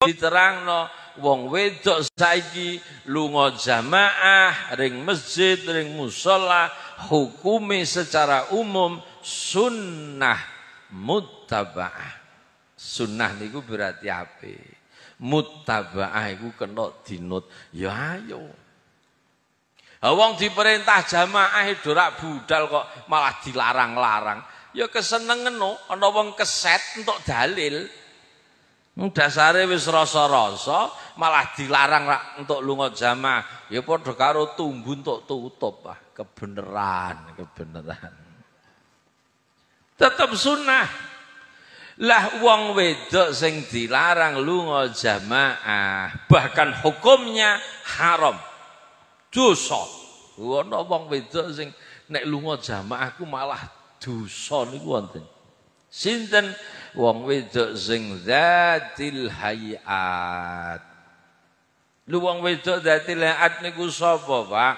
diterang no wong wedok saiki lunga jamaah ring masjid ring musola hukumi secara umum sunnah mutabaah Sunnah niku berarti apa mutabaah iku kena dinut ya ayo ha wong diperintah jamaah e ora budal kok malah dilarang-larang ya kesenengan no ana wong keset untuk dalil dasare wis rasa-rasa malah dilarang rak untuk lunga jamaah ya padha karo tumbuh untuk tutup ah kebenaran kebenaran tetap sunnah lah wong wedok sing dilarang lunga jamaah bahkan hukumnya haram dosa ana wong wedok sing nek lunga jamaah aku malah dosa niku wonten. Sinten wong wedok sing zatil hayat. Lu wong wedok zatil hayat niku sapa, Pak?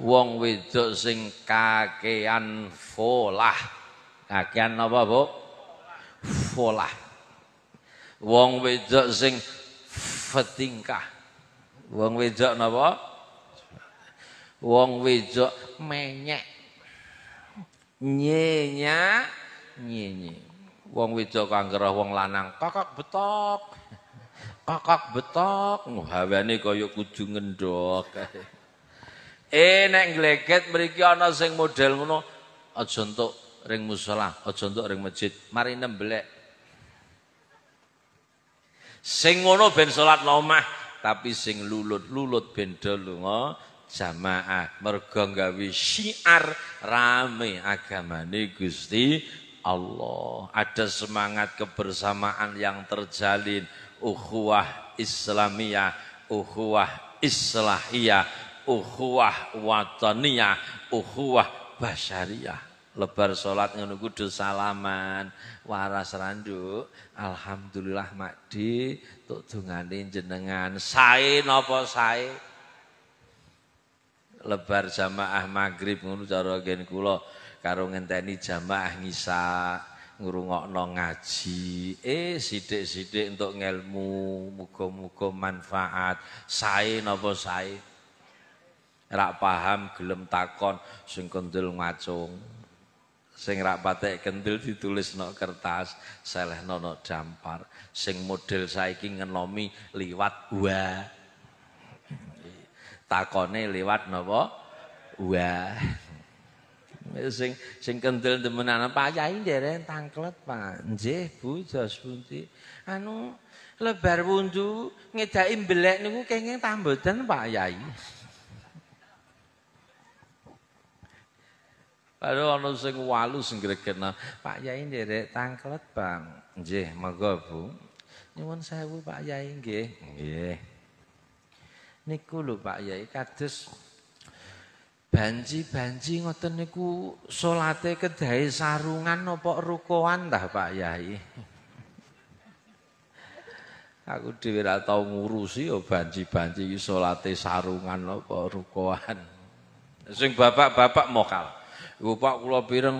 Wong wedok sing kakean folah. Kakean apa, Bu? Folah. Wong wedok sing fetingkah. Wong wedok napa? Wong wedok menyek. nyenya nyenyi, Wong wedok kanggera wong lanang kakak betok. Kakak betok, hawane kaya kudu ngendok Eh nek gleget mriki ana sing model ngono, aja entuk ring musala, aja entuk ring masjid, mari nemblek. Sing ngono ben salat tapi sing lulut-lulut ben do lunga, jamaah mergo gawe syiar rame agamane Gusti Allah ada semangat kebersamaan yang terjalin ukhuwah islamiyah ukhuwah islahiyah ukhuwah wataniyah ukhuwah basyariyah lebar sholat ngono kudu salaman waras randu alhamdulillah makdi tuk dungane jenengan sae napa sae lebar jamaah maghrib ngono cara gen kula karo ngenteni jamaah ngisa ngrungokno ngaji eh sithik-sithik untuk ngelmu muga-muga manfaat sae napa sae rak paham gelem takon sing kendel ngacung sing rak patek kendel ditulis no kertas seleh no, jampar dampar sing model saiki ngenomi liwat gua takone lewat napa wah sing sing kendel temenan Pak Yai nderek tangklet Pak nggih Bu Jos Bunti anu lebar wundu ngedaki mblek niku kenging tamboten Pak Yai, Aduh, anu, sing walu segera-gera. Pak Yai ini dari tangklet, Bang. Nggih, maka, Bu. Ini pun Pak Yai, nggih. Nggih. niku lho Pak Yai kados banji-banji ngoten niku salate kedai sarungan apa rukoan tah Pak Yai. (laughs) Aku dhewe ora tau ngurusi yo ya banji-banji iki salate sarungan apa rukoan. Sing bapak-bapak mokal. Bapak Pak kula pireng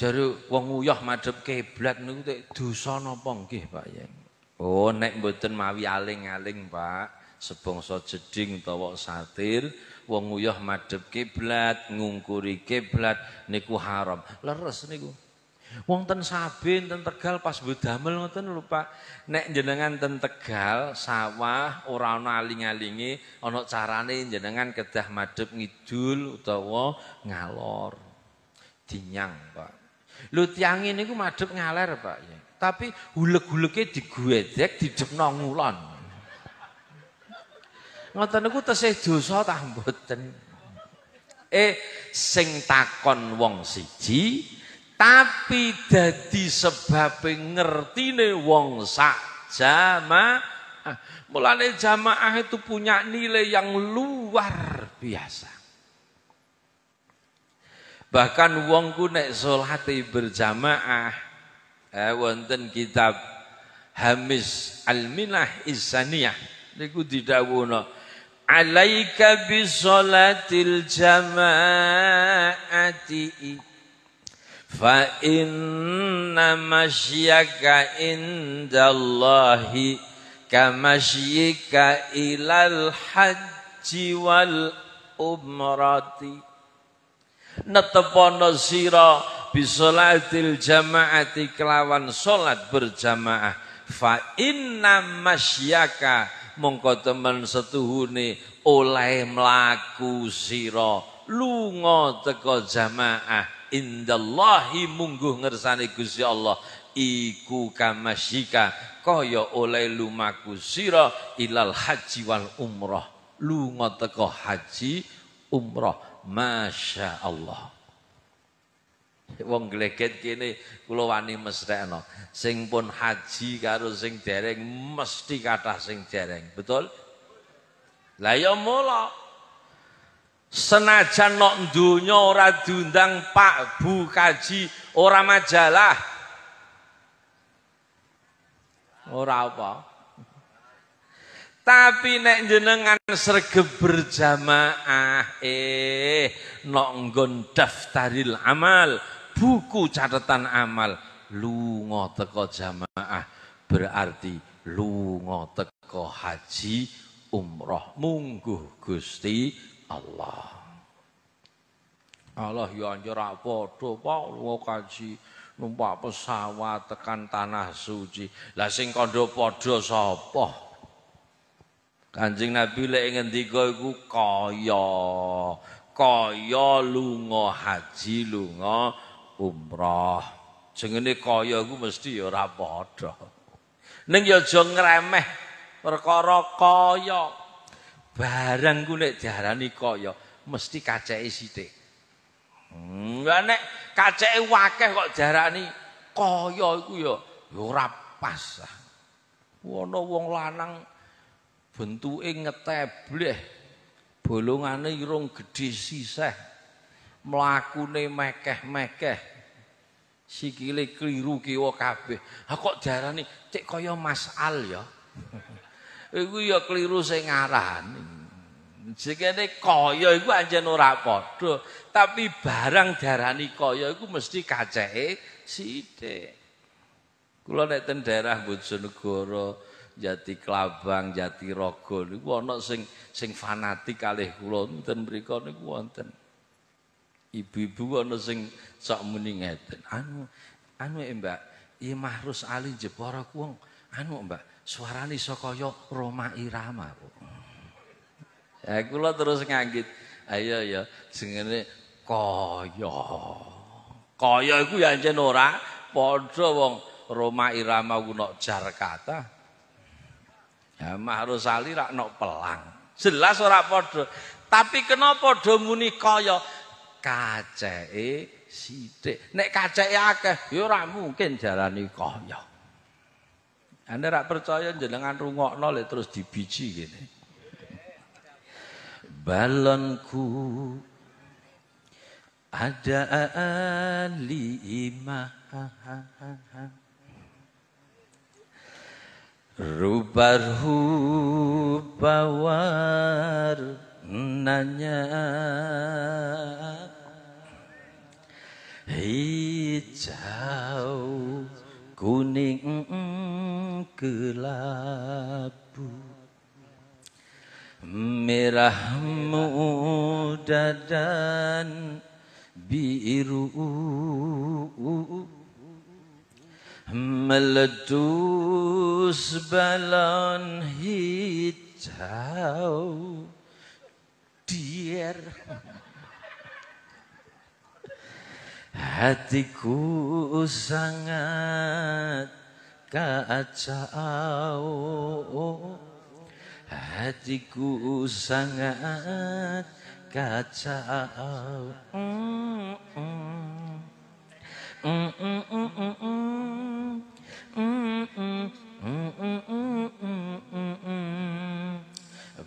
jare wong uyah madhep kiblat niku dosa napa nggih Pak Yai. Oh nek mboten mawi aling-aling Pak sebangsa jeding utawa satir wong uyah madhep kiblat ngungkuri kiblat niku haram leres niku Wong ten Saben ten Tegal pas budamel ngoten lupa nek jenengan ten Tegal sawah ora ana aling-alinge ana carane jenengan kedah madhep ngidul utawa ngalor dinyang Pak Lu tiang ini ku madhep ngaler Pak ya. Tapi hulek-huleke digwedek didepno ngulon ngoten niku tesih dosa ta mboten. Eh sing takon wong siji tapi dadi sebab ngertine wong sak jamaah. Mulane jamaah itu punya nilai yang luar biasa. Bahkan Wong ku nek salate berjamaah eh, wonten kitab Hamis Al-Minah Isaniyah niku didhawuhna alaika bisolatil jama'ati fa inna masyaka indallahi kamasyika ilal haji wal umrati netepono sira bisolatil jama'ati kelawan solat berjamaah fa inna masyaka mongko temen setuhune oleh mlaku sira lunga teko jamaah indallahi mungguh ngersane Gusti Allah iku kamasyika kaya oleh lumaku sira ilal haji wal umrah lunga teko haji umrah masyaallah Allah. wong gleget kene kula wani mesthekno sing pun haji karo sing dereng mesti kathah sing dereng betul lah ya mula senajan nok dunya, ora diundang Pak Bu Kaji ora majalah ora apa tapi nek jenengan sregep berjamaah eh nok nggon daftaril amal buku catatan amal lunga teko jamaah berarti lunga teko haji umroh mungguh Gusti Allah Allah ya anjir padha kok lunga kaji numpak pesawat tekan tanah suci lah sing kandha padha sapa Kanjeng Nabi lek ngendika iku kaya kaya lunga haji lunga umroh. Jengene kaya iku mesti ya ora padha. Ning ya aja ngremeh perkara kaya. Barang ku nek diarani kaya mesti kaceke sithik. Hmm, lah nek kaceke akeh kok diarani kaya iku ya ora pas. Ono wong lanang bentuke ngetebleh bolongane irung gedhe sisih. mlakune mekeh-mekeh sikile kliru kiwa kabeh ha kok diarani cek kaya masal ya (laughs) iku ya kliru sing ngarani Jekene kaya iku anjen ora padha, tapi barang darani kaya iku mesti kaceke sithik. Kula nek ten daerah Bojonegoro, Jati Klabang, Jati rogo niku ana sing sing fanatik kalih kula ten mriku niku wonten. ibu-ibu ana sing sak muni ngeten anu anu e mbak iya mahrus ali jeporo kuwong anu mbak suarane iso kaya roma irama kok kula terus ngangit ayo ya jenenge kaya kaya iku ya njen ora padha wong roma irama ku nok jar kata ya mahrus ali rak nok pelang jelas ora padha tapi kenapa muni kaya kaceke sithik. Nek kaceke akeh ya ora mungkin jalani kaya. Anda rak percaya jenengan rungokno le terus dibiji gini. Balonku ada lima rubar bawar nanya hijau kuning kelabu merah muda dan biru meletus balon hijau dier Hatiku sangat kacau Hatiku sangat kacau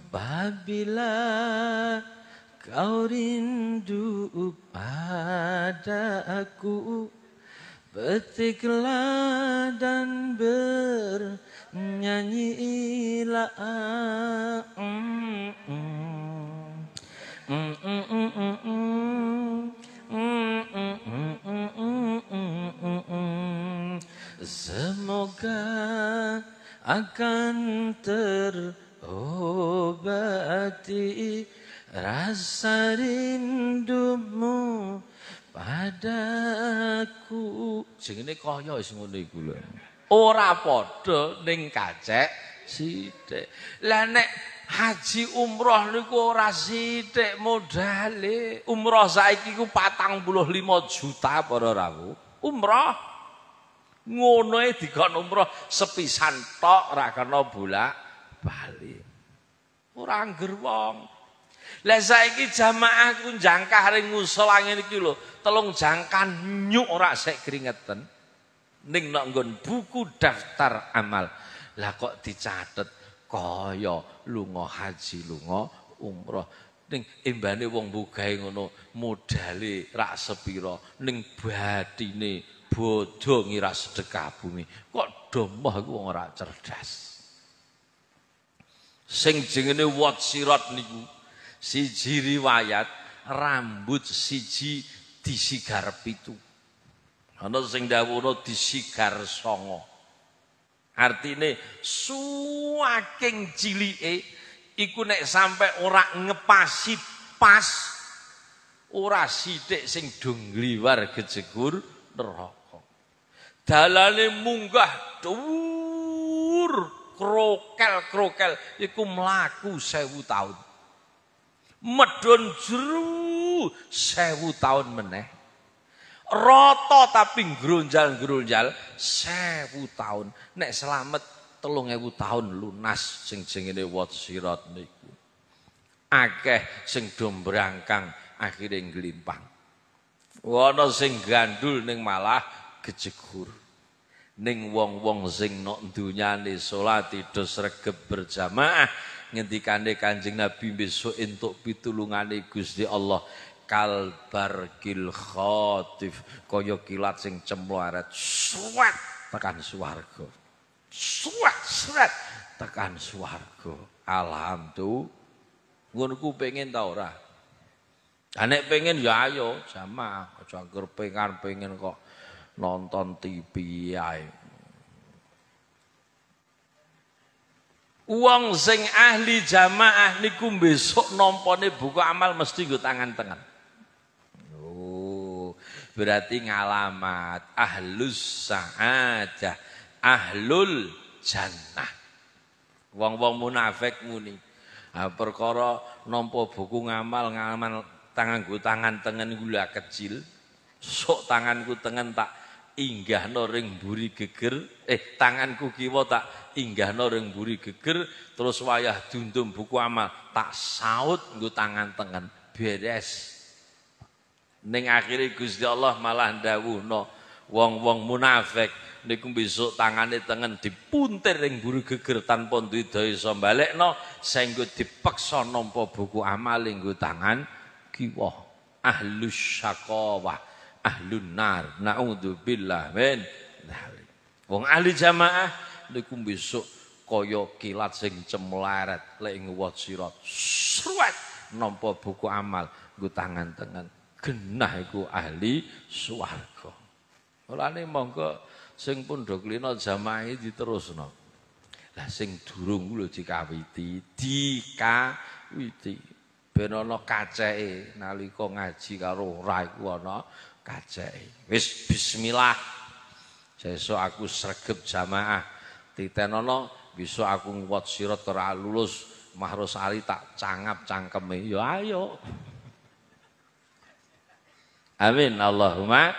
Babila Kau rindu pada aku Petiklah dan bernyanyilah Semoga akan terobati rasa rindu-Mu padaku. Sing ini kaya wis ngono iku lho. Ora padha ning kacek sithik. Lah nek haji umroh niku ora sithik modale. Umroh saiki ku 45 juta para rawu. Umroh ngono e dikon umroh sepisan tok ra kena bolak-balik. Ora anger wong. Lah saiki jamaah ku jangkah ring ngusul ngene iki lho, telung jangkan nyuk ora sek keringeten. Ning nok nggon buku daftar amal. Lah kok dicatet kaya lunga haji, lunga umroh. Ning imbane wong bugahe ngono, modale rak sepira, ning batine bodho ngira sedekah bumi. Kok domah iku wong ora cerdas. Sing jenenge wat sirat niku siji riwayat rambut siji disigar pitu. Ana sing dawuhna disigar songo. Artine suaking cilike iku nek sampe ora ngepas pas ora sithik sing dungliwar gejegur neraka. Dalane munggah dhuwur krokel-krokel iku mlaku sewu tahun. medun jeru sewu tahun meneh. Roto tapi gerunjal gerunjal sewu tahun. Nek selamat telung ewu tahun lunas sing sing ini wat sirat niku. Akeh sing dombrangkang akhirnya akhire nglimpang. sing gandul ning malah gejegur. Ning wong-wong sing nok dunyane salat dos regep berjamaah ngendikane Kanjeng Nabi besok entuk pitulungane Gusti Allah kalbar kil khatif kaya kilat sing cemluaret suwet tekan swarga suwet suwet tekan swarga alhamdulillah ngono ku pengen ta ora Anek pengen ya ayo jamaah aja anggur pengen pengen kok nonton TV ae Uang sing ahli jamaah niku besok nompone buku amal mesti gue tangan tangan. Oh, berarti ngalamat ahlus sa'adah, ahlul jannah. Wong-wong munafik muni. Ah, perkara nampa buku ngamal ngamal tangan gue tangan tengen gula kecil. Sok tanganku tengen tak inggah noring buri geger eh tanganku kiwa tak inggah noring buri geger terus wayah dundum buku amal tak saut nggo tangan tengen beres ning akhire Gusti Allah malah no wong-wong munafik niku besok tangane tengen dipuntir ring buri geger tanpa duwe daya iso balekno senggo dipeksa nampa buku amal nggo tangan kiwa ahlus syakawah ahlun nar. billah men. Wong ahli jamaah niku besok koyo kilat sing cemlaret lek nguwat sirot, seruat. nampa buku amal nggo tangan-tangan. Genah iku ahli Olah Mulane monggo sing pun lina jamaah diterusno. Lah sing durung lho dikawiti, dikawiti. ben ana kaceke nalika ngaji karo ora iku ana kajake. Wis bismillah. Sesuk aku sregep jamaah. Titenono besok aku nguwat sirot ora lulus mahrus ali tak cangap cangkeme. Ya ayo. Amin Allahumma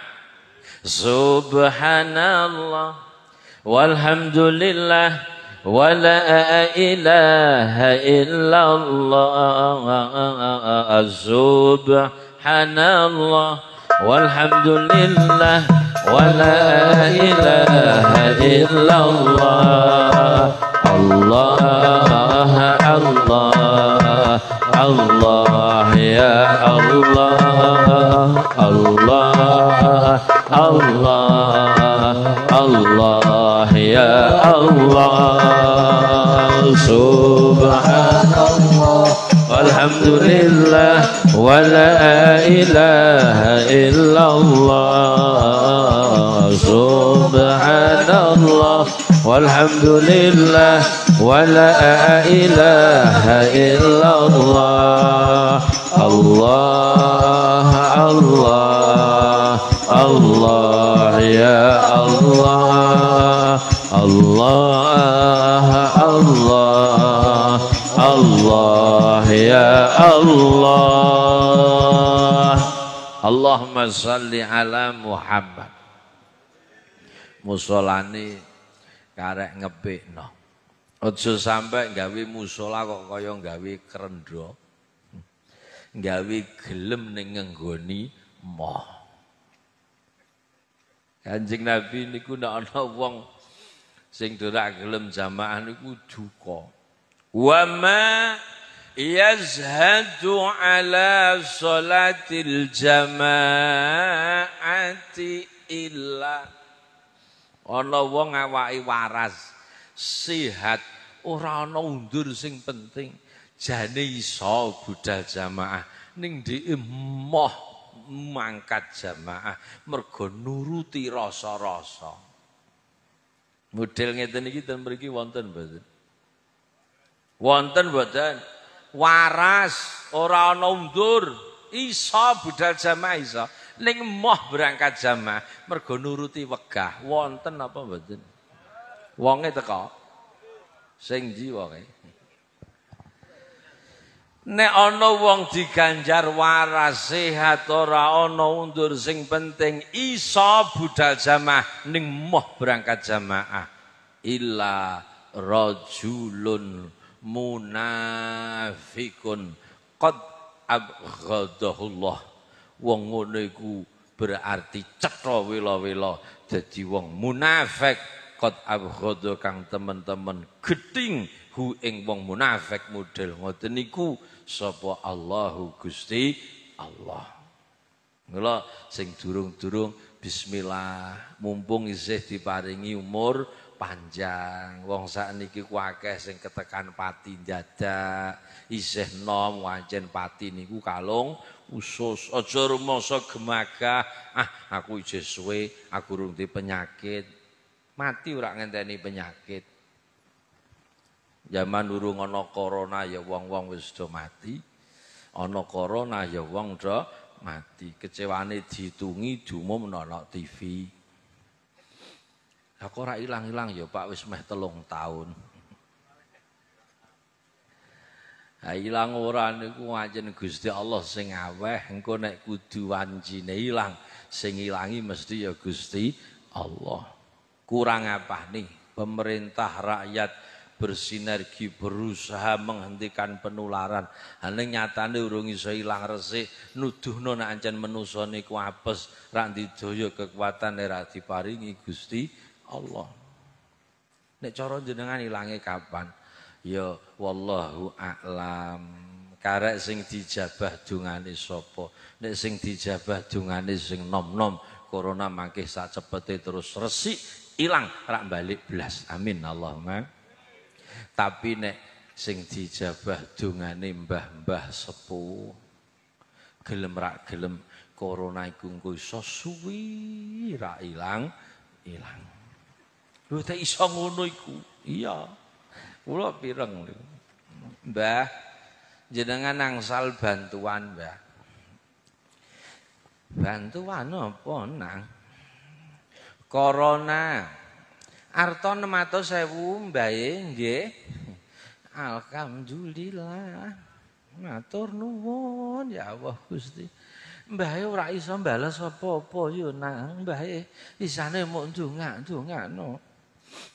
Subhanallah Walhamdulillah la ilaha illallah Subhanallah والحمد لله ولا إله إلا الله الله الله الله يا الله الله الله الله يا الله سبحان الله والحمد لله ولا إله إلا الله سبحان الله والحمد لله ولا إله إلا الله الله الله الله يا الله الله ya Allah Allahumma salli ala Muhammad musolani karek ngepekno aja sampe gawe musola kok kaya gawe kerendho gawe gelem ning nggoni moh Kanjeng Nabi niku nek ana wong sing durak gelem jamaah niku duka wa yazhadu ala salatil jama'ati illa ana wong awake waras sihat ora ana undur sing penting jane iso budal jamaah ning dhek emoh mangkat jamaah mergo nuruti rasa-rasa model ngeten iki ten mriki wonten mboten wonten mboten waras ora ana undur isa budal jamaah isa, ning moh berangkat jamaah mergo nuruti wegah wonten apa mboten wonge teko sing jiwa kae nek ana wong diganjar waras sehat ora ana undur sing penting isa budal jamaah ning moh berangkat jamaah illa rajulun munafikun qad abghadahullah wong ngono iku berarti cetha wela-wela dadi wong munafik qad abghadha kang teman-teman keting hu ing wong munafik model ngoten niku sapa Allahu Gusti Allah mula sing durung-durung bismillah mumpung isih diparingi umur panjang wong sakniki ku akeh sing ketekan pati dadak isih nom wancen pati niku kalung usus aja rumangsa gemagah ah aku isih suwe aku urung penyakit mati ora ngenteni penyakit zaman urung ana corona ya wong-wong wis do mati ana corona ya wong do mati kecewane ditungi diumum ana TV lah ora ilang-ilang ya Pak wis meh telung tahun. Ha ilang ora niku anjen Gusti Allah sing aweh, engko nek kudu wancine ilang, sing ilangi mesti ya Gusti Allah. Kurang apa nih? Pemerintah rakyat bersinergi berusaha menghentikan penularan. Hanya nyatane urung iso ilang resik, nuduhno nek ancen menungso niku apes, ra ndidoyo kekuatan ora diparingi Gusti Allah. Nek cara jenengan ilangi kapan? Ya wallahu a'lam. Karek sing dijabah dungane sapa? Nek sing dijabah dungane sing nom-nom corona mangke sacepete terus resik ilang rak balik belas. Amin Allahumma. Tapi nek sing dijabah dungane mbah-mbah sepuh gelem rak gelem corona iku engko iso suwi rak ilang ilang. Lho teh iso ngono iku. Iya. Kula pireng. Mbah, jenengan nangsal bantuan, Mbah. Bantuan apa, Nang? Corona. Arto 600.000, Mbah, nggih. Alhamdulillah. Matur nuwun ya Allah Gusti. Mbah e ora iso balas apa-apa yo, Nang. Mbah isane mung ndonga, ndongano.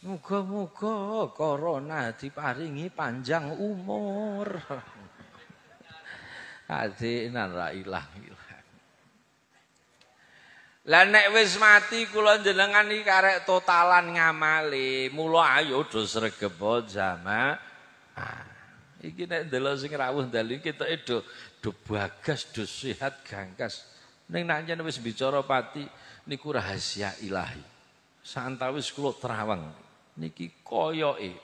Muga-muga corona diparingi panjang umur. Adinan ra ilang-ilang. Lah nek wis mati kula jenengan iki karek totalan ngamali, mula ayo do sregebo jama. Ah, iki nek ndelok sing rawuh dalu kita do do bagas do sehat gangkas. Ning nek wis bicara pati niku rahasia ilahi santawis kula terawang niki koyoke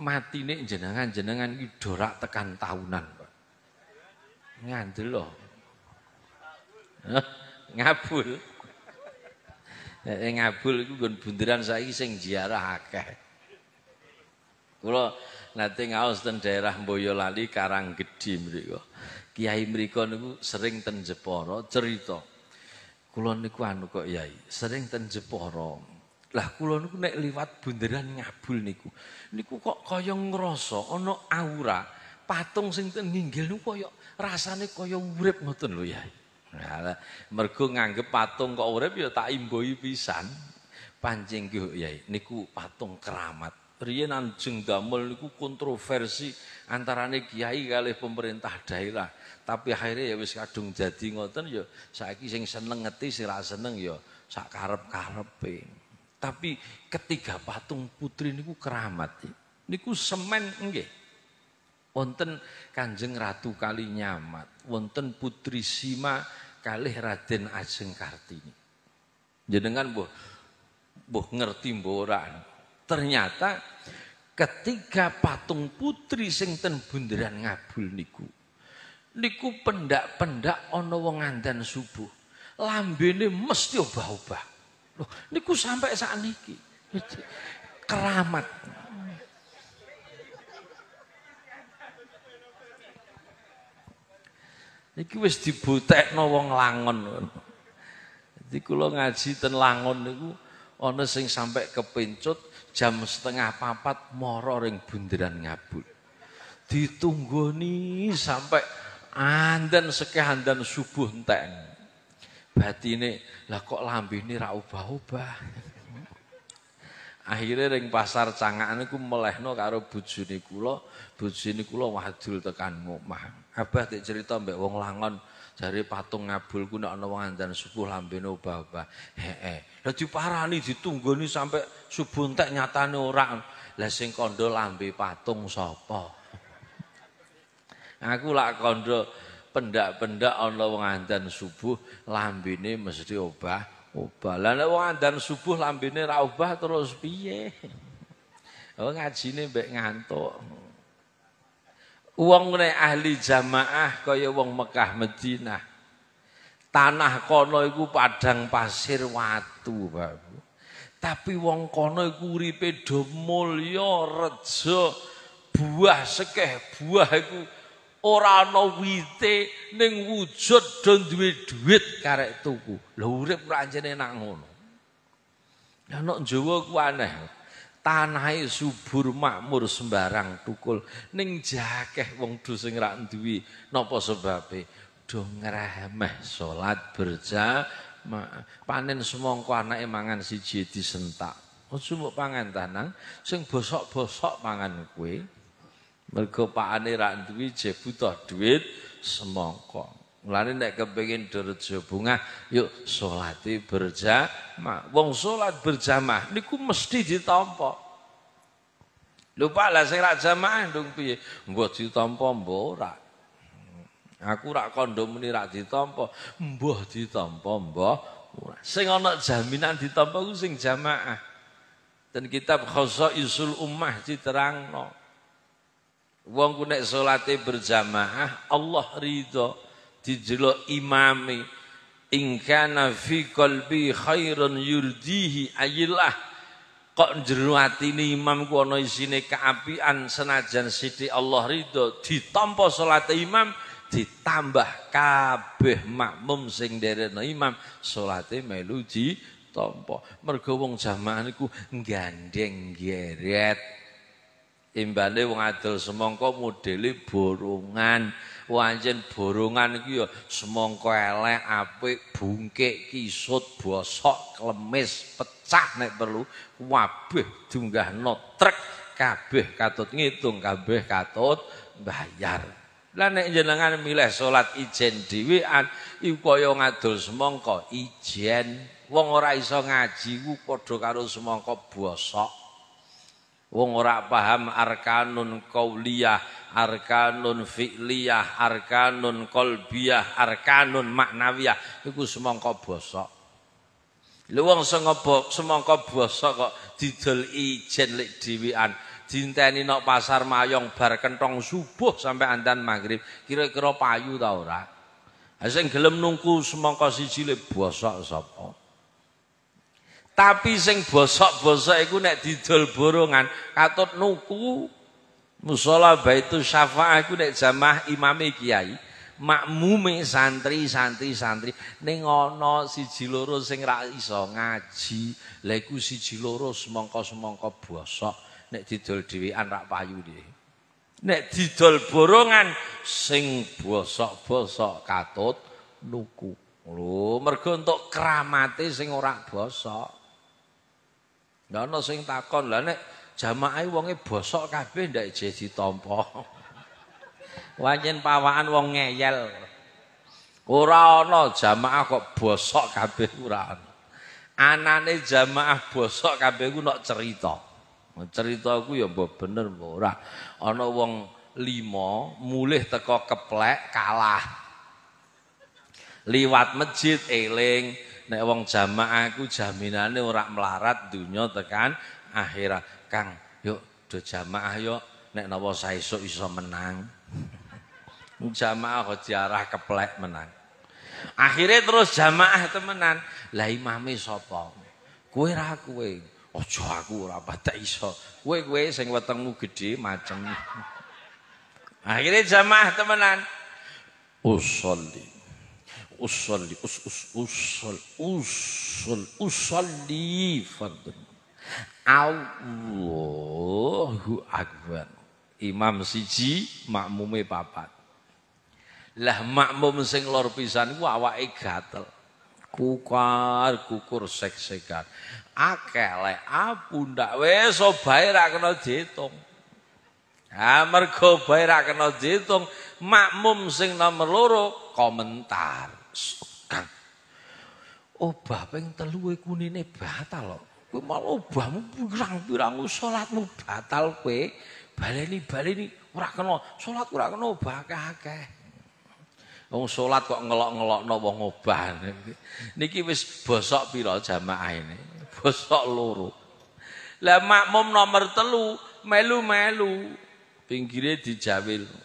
matine jenengan jenengan iki dorak tekan tahunan Pak ngandel loh ngabul ngabul iku nggon bunderan saiki sing ziarah akeh kula nate ngaos ten daerah Boyolali Karanggedhi mriku Kiai mriku niku sering ten Jepara cerita Kula niku anu kok Yai, sering ten Jepara. Lah kula niku lewat liwat bunderan ngabul niku, niku kok kaya ngrasa ana aura patung sing ten ninggil niku kaya rasane kaya urip ngoten lho Yai. Nah, mergo nganggep patung kok urip ya tak imboi pisan. Pancing ki Yai, niku patung keramat. Riyen Anjeng Damel niku kontroversi antarane kiai kalih pemerintah daerah. Tapi akhirnya ya wis kadung jadi ngoten ya saiki sing seneng ngeti sing ra seneng ya sak karep-karepe. Tapi ketiga patung putri niku keramat. Niku semen nggih. Wonten Kanjeng Ratu Kali Nyamat, wonten Putri Sima kalih Raden Ajeng Kartini. Jenengan boh boh ngerti mboh Ternyata ketiga patung putri sing ten ngabul niku niku pendak-pendak ana wong ngandan subuh. Lambene mesti obah-obah. Loh, niku sampai saat niki. Keramat. Niki wis dibutekno wong langon. Jadi kula ngaji ten langon niku ana sing sampai kepencut jam setengah papat moro ring bunderan ngabul. Ditunggoni sampai anden sekehan dan subuh berarti ini lah kok ini ra ubah-ubah. Akhirnya ring pasar cangakane ku melehno karo bojone kula, bojone kulo wadul tekan mah. Abah dik cerita mbek wong langon jare patung ngabul ku nek ana dan subuh lambene ubah-ubah. Heeh. Lah ditunggu nih sampe subuh enteng nyata orang Lah sing kondo lambi patung sopo. Aku lak kondo pendak-pendak ana wong andan subuh lambene mesti obah obah. Lah nek wong andan subuh lambene ra obah terus piye? Oh ngajine mbek ngantuk. Uang nek ahli jamaah kaya wong Mekah Madinah. Tanah kono iku padang pasir watu, Bapak. Tapi wong kono iku uripe do mulya, reja, buah sekeh buah iku ora ana wite ning wujud do duwe dhuwit karek tuku. Lah urip nangono. nak ngono. Lah nek Jawa ku aneh. Tanahe subur makmur sembarang tukul ning jakeh wong do sing rak duwi napa sebabe do ngremeh salat berjamaah. Panen semongko anake mangan siji disentak. Ojo mbok pangan tanang sing bosok-bosok mangan kue. Mergo pakane ra duwe je butuh duit semangka. Mulane nek kepengin derja bunga, yuk salate berjamaah. Wong salat berjamaah niku mesti ditampa. Lupa lah sing ra jamaah ndung piye? Mbok ditampa mbok ora. Aku rak kondom ini rak ditompo, mbah ditompo, mbah ora. Sing ana jaminan ditompo, ku sing jamaah. Dan kitab Khosaisul Ummah diterangno. Wong ku nek salate berjamaah Allah ridho dijeluk imami. In kana fi qalbi khairun yurdihi ayilah. Kok jero ini imam ku ana isine keapian senajan siti Allah ridho ditampa salate imam ditambah kabeh makmum sing ndereno imam solatnya melu ditampa. Mergo wong jamaah niku nggandeng geret. imbane wong adil semangka modeli borongan wancen borongan iki ya semangka elek apik bungkik kisut bosok kelemis, pecah nek perlu wabeh dunggah notrek kabeh katut ngitung kabeh katut bayar lah nek jenengan milih salat ijen dhewean iku kaya ngadol semangka ijen wong ora iso ngaji ku padha karo semangka bosok Wong ora paham arkanun qauliyah, arkanun fi'liyah, arkanun kolbiyah, arkanun maknawiyah. Iku semangka bosok. Lu wong semangka bosok kok didol ijen lek dhewean. Dinteni nok pasar mayong bar kentong subuh sampai andan maghrib. Kira-kira payu ta ora? Ha sing gelem nungku semangka siji lek bosok sapa? Tapi sing bosok-bosok iku nek didol borongan, katut nuku musala Baitul Syafa'ah iku nek jamaah imame kiai, makmume santri-santri-santri ning ana siji loro sing ra iso ngaji, lha iku siji loro semangka-semangka bosok nek didol dhewean rak payu dhe. Nek didol borongan sing bosok-bosok katut nuku. Lho, mergo untuk kramate sing ora bosok. Ndak ana sing takon, lah nek jamaahe wonge bosok kabeh ndak jadi tampa. (laughs) Wanyen pawaan wong ngeyel. Ora ana jamaah kok bosok kabeh ora ana. Anane jamaah bosok kabeh ku nok cerita. Cerita ku ya mbok bener mbok ora. Ana wong lima mulih teko keplek kalah. Liwat masjid eling, nek wong jamaah jaminan jaminane ora melarat dunia tekan akhirat. Kang, yuk do jamaah yuk nek napa saesuk iso menang. jamaah kok diarah keplek menang. Akhirnya terus jamaah temenan. Lah imame sapa? Kowe ra kowe. Aja aku ora patek iso. Kowe kowe sing wetengmu gedhe macem. (laughs) Akhirnya jamaah temenan. Usolli Usul us us usul usul usolli fadl Allahu akbar imam siji makmume papat lah makmum sing lor pisan ku awake gatel kukar kukur sek-sekan akele apundak wis obahe ra kena diitung Ha mergo bae ra kena diitung makmum sing nomor loro komentar. Kang. Obah ping telu kunine batal kok. Kowe malah obahmu pirang-pirang salatmu batal kowe. Baleni-baleni ora kena, salat ora kena obah akeh-akeh. Wong salat kok ngelok-ngelokno wong obah. Niki wis bosok pira jamaah ini? Bosok loro. Lah makmum nomor telu melu-melu pinggire dijawil.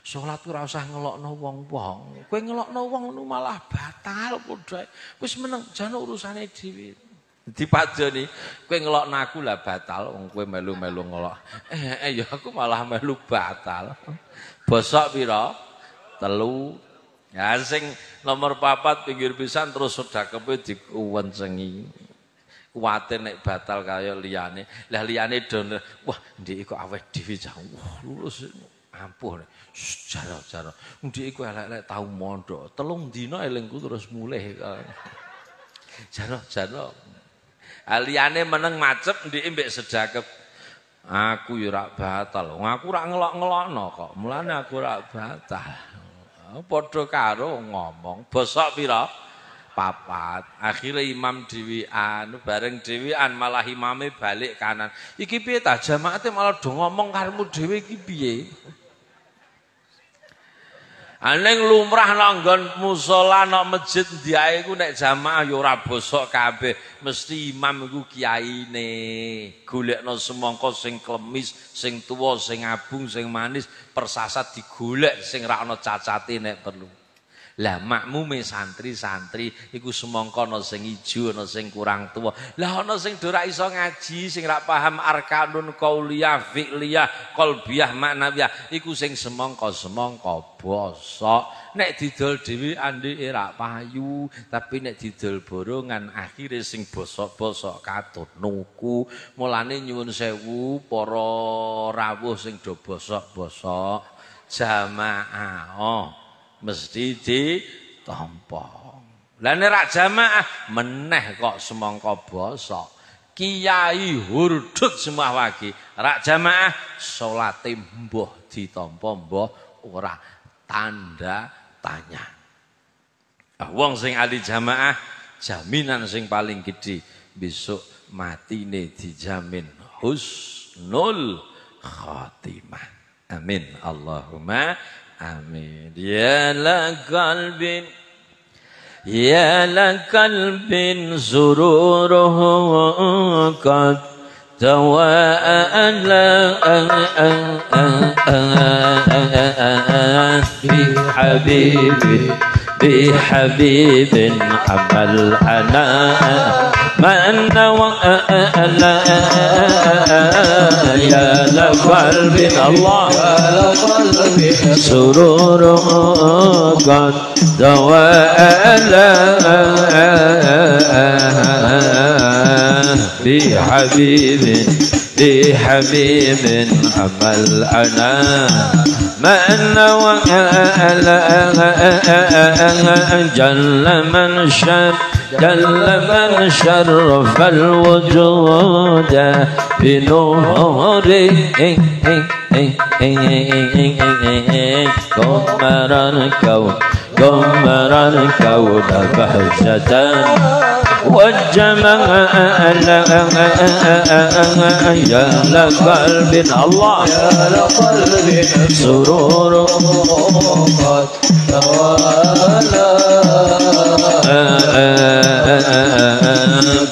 Salat ora usah ngelokno wong-wong. Kowe ngelokno wong ngono malah batal padha. Wis meneng jan urusane dhewe. Dipajoni, kowe ngelokno aku lah batal wong kowe melu-melu ngelok. Eh, eh ya aku malah melu batal. Bosok pira? Telu. Ya sing nomor papat pinggir pisan terus sedakepe diuwencengi. kuwatir nek batal kaya liyane. Lah liyane dono, wah ndek kok awet dhewe jauh. Wah lulus ampuh. Jaro-jaro. Ndek iku elek-elek tahu mondok. Telung dino elengku terus mulih. (laughs) Jaro-jaro. Aliane meneng macet ndek mbek sedakep. Aku yurak batal. Aku rak ngelok no kok. Mulane aku rak batal. Oh, padha karo ngomong bosok pira? papat. Akhirnya imam Anu bareng An malah imame balik kanan. Iki piye ta jamaate malah do ngomong karmu Dewi iki piye? Aning lumrah nonggon musola no masjid dia iku nek jamaah yo ora bosok kabeh mesti imam iku kiyaine golekno semangka sing klemis sing tuwa sing abung sing manis persasat digolek sing ra ana cacate nek perlu Lah makmume santri-santri iku semangka ana sing iju, ana sing kurang tua. Lah ana sing ora iso ngaji, sing rak paham arkanun qauliyah, fi'liyah, qalbiyah, ma'nawiyah iku sing semangka-semangka bosok. Nek didol dhewe andi ora payu, tapi nek didol borongan akhirnya sing bosok-bosok katut nuku. Mulane nyuwun sewu para rawuh sing do bosok-bosok jamaah. mesti ditompong. Lah nek rak jamaah meneh kok semangka basa. Kiai hurdut semua wagi. Rak jamaah salate mbah ditampa mbah ora tanda tanya. Ah wong sing ahli jamaah jaminan sing paling gede besok matine dijamin husnul khotimah. Amin. Allahumma آمين يا لقلب قلب يا لك قلب سروره قد توأل بحبيب بحبيب حمل أنا من وألا يا لقلب الله سرور قد دوالها بحبيب بحبيب حمل أنا من وألا جل من شب جل من شرف الوجود بنوره قمر الكون قمر الكون بهجة والجمال يا لقلب الله يا لقلب سرور قد توالى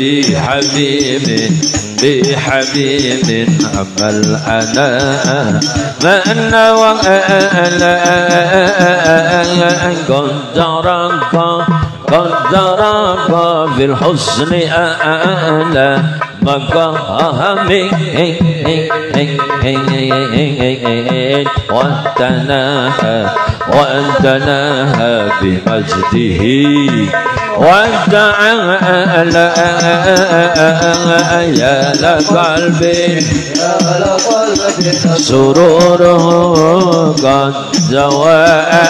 بحبيب بحبيب أما الأنا فأنا وأنا قد ربى قد ربى في أنا مقامي وانتناها وانتناها بمجده وانت على يا لقلبي سروره قد زوالا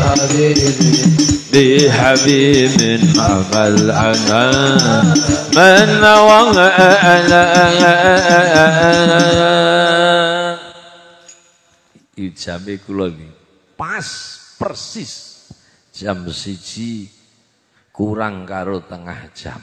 حبيبي بحبيب مع الأنام من وغأنا ijame kula pas persis jam siji kurang karo tengah jam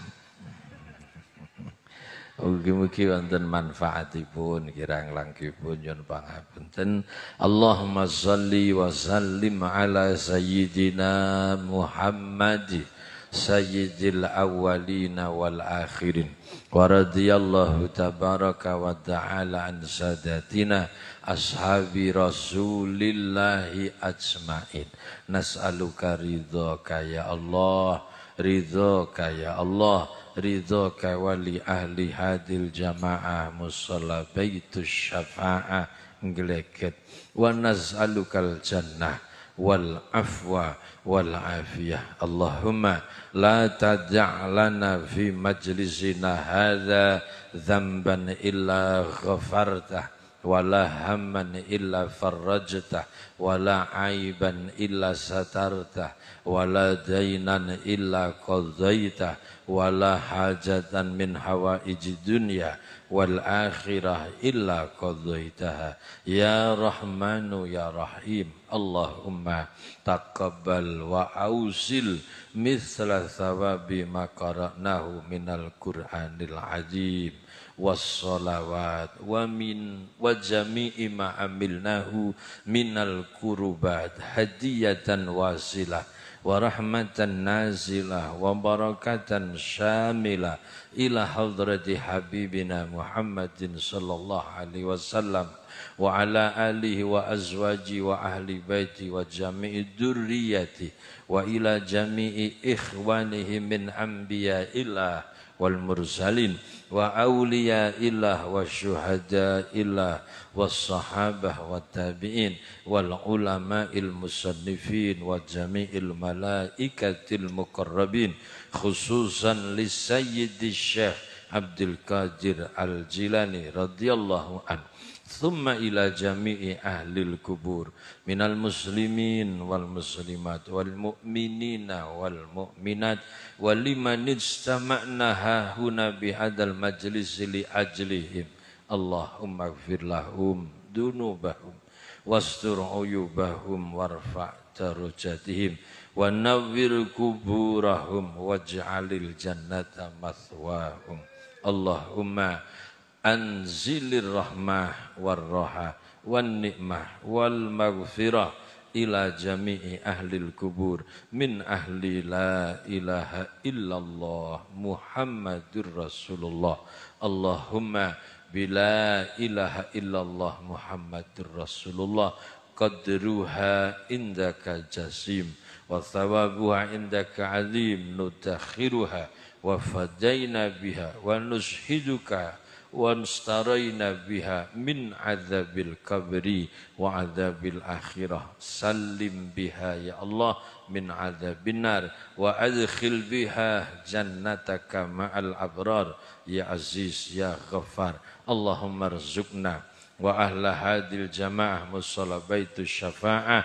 Mugi-mugi wonten manfaatipun kirang langkipun nyun pangapunten. Allahumma shalli wa sallim ala sayyidina Muhammad sayyidil awwalina wal akhirin. Wa radhiyallahu tabaraka wa ta'ala an sadatina ashabi rasulillahi ajmain. Nas'aluka ridhaka ya Allah, ridhaka ya Allah ridho kawali ahli hadil jamaah musalla baitus syafa'ah ngeleket wa alukal jannah wal afwa wal afiyah Allahumma la tad'alana fi majlisina hadha dhanban illa ghafartah wala hamman illa farrajtah wala aiban illa satarta wala dainan illa qadzaitah wala hajatan min hawaiji dunya wal akhirah illa qadhaitaha ya rahmanu ya rahim Allahumma taqabbal wa ausil misla thawabi ma qara'nahu minal qur'anil azim wassalawat wa min wa jami'i ma amilnahu minal kurubat hadiyatan wasilah ورحمة نازلة وبركة شاملة إلى حضرة حبيبنا محمد صلى الله عليه وسلم وعلى آله وأزواجه وأهل بيته وجميع ذريته وإلى جميع إخوانه من أنبياء الله والمرسلين وأولياء الله وشهداء الله والصحابة والتابعين والعلماء المصنفين وجميع الملائكة المقربين خصوصا للسيد الشيخ عبد القادر الجيلاني رضي الله عنه thumma ila jami'i ahlil kubur minal muslimin wal muslimat wal mu'minina wal mu'minat wal liman ijtama'na hahuna bihadal majlis ajlihim Allahumma gfir dunubahum wastur uyubahum warfa' kuburahum waj'alil Allahumma anzilir rahmah roha wan nikmah wal maghfirah ila jami'i ahlil kubur min ahli la ilaha illallah Muhammadur Rasulullah Allahumma bila ilaha illallah Muhammadur Rasulullah qadruha indaka jasim wa thawabuha indaka azim nudakhiruha wa fadaina biha wa nushiduka وانسترينا بها من عذاب القبر وعذاب الآخرة سلم بها يا الله من عذاب النار وأدخل بها جنتك مع الأبرار يا عزيز يا غفار اللهم ارزقنا وأهل هذه الجماعة مصلى بيت الشفاعة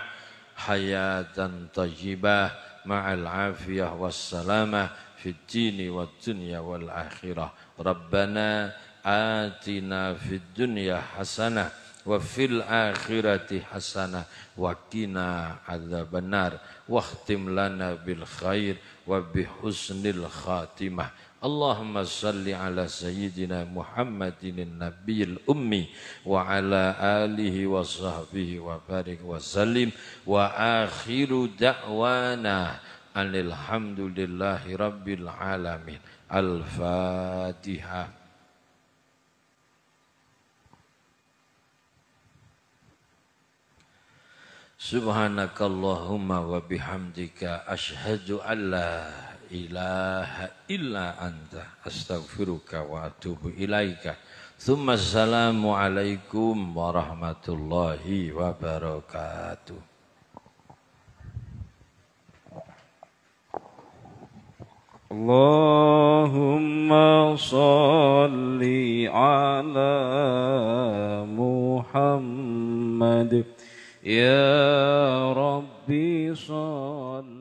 حياة طيبة مع العافية والسلامة في الدين والدنيا والآخرة ربنا atina fid dunya hasanah wa fil akhirati hasanah wa qina adzabannar wahtim lana bil khair wa bi husnil khatimah Allahumma salli ala sayyidina Muhammadin nabiyil ummi wa ala alihi wa sahbihi wa barik wa sallim wa akhiru da'wana alhamdulillahi rabbil alamin al-fatiha Subhanakallahumma wa bihamdika asyhadu an la ilaha illa anta astaghfiruka wa atubu ilaika. Thumma assalamu alaikum warahmatullahi wabarakatuh. Allahumma salli ala Muhammad يا ربي صل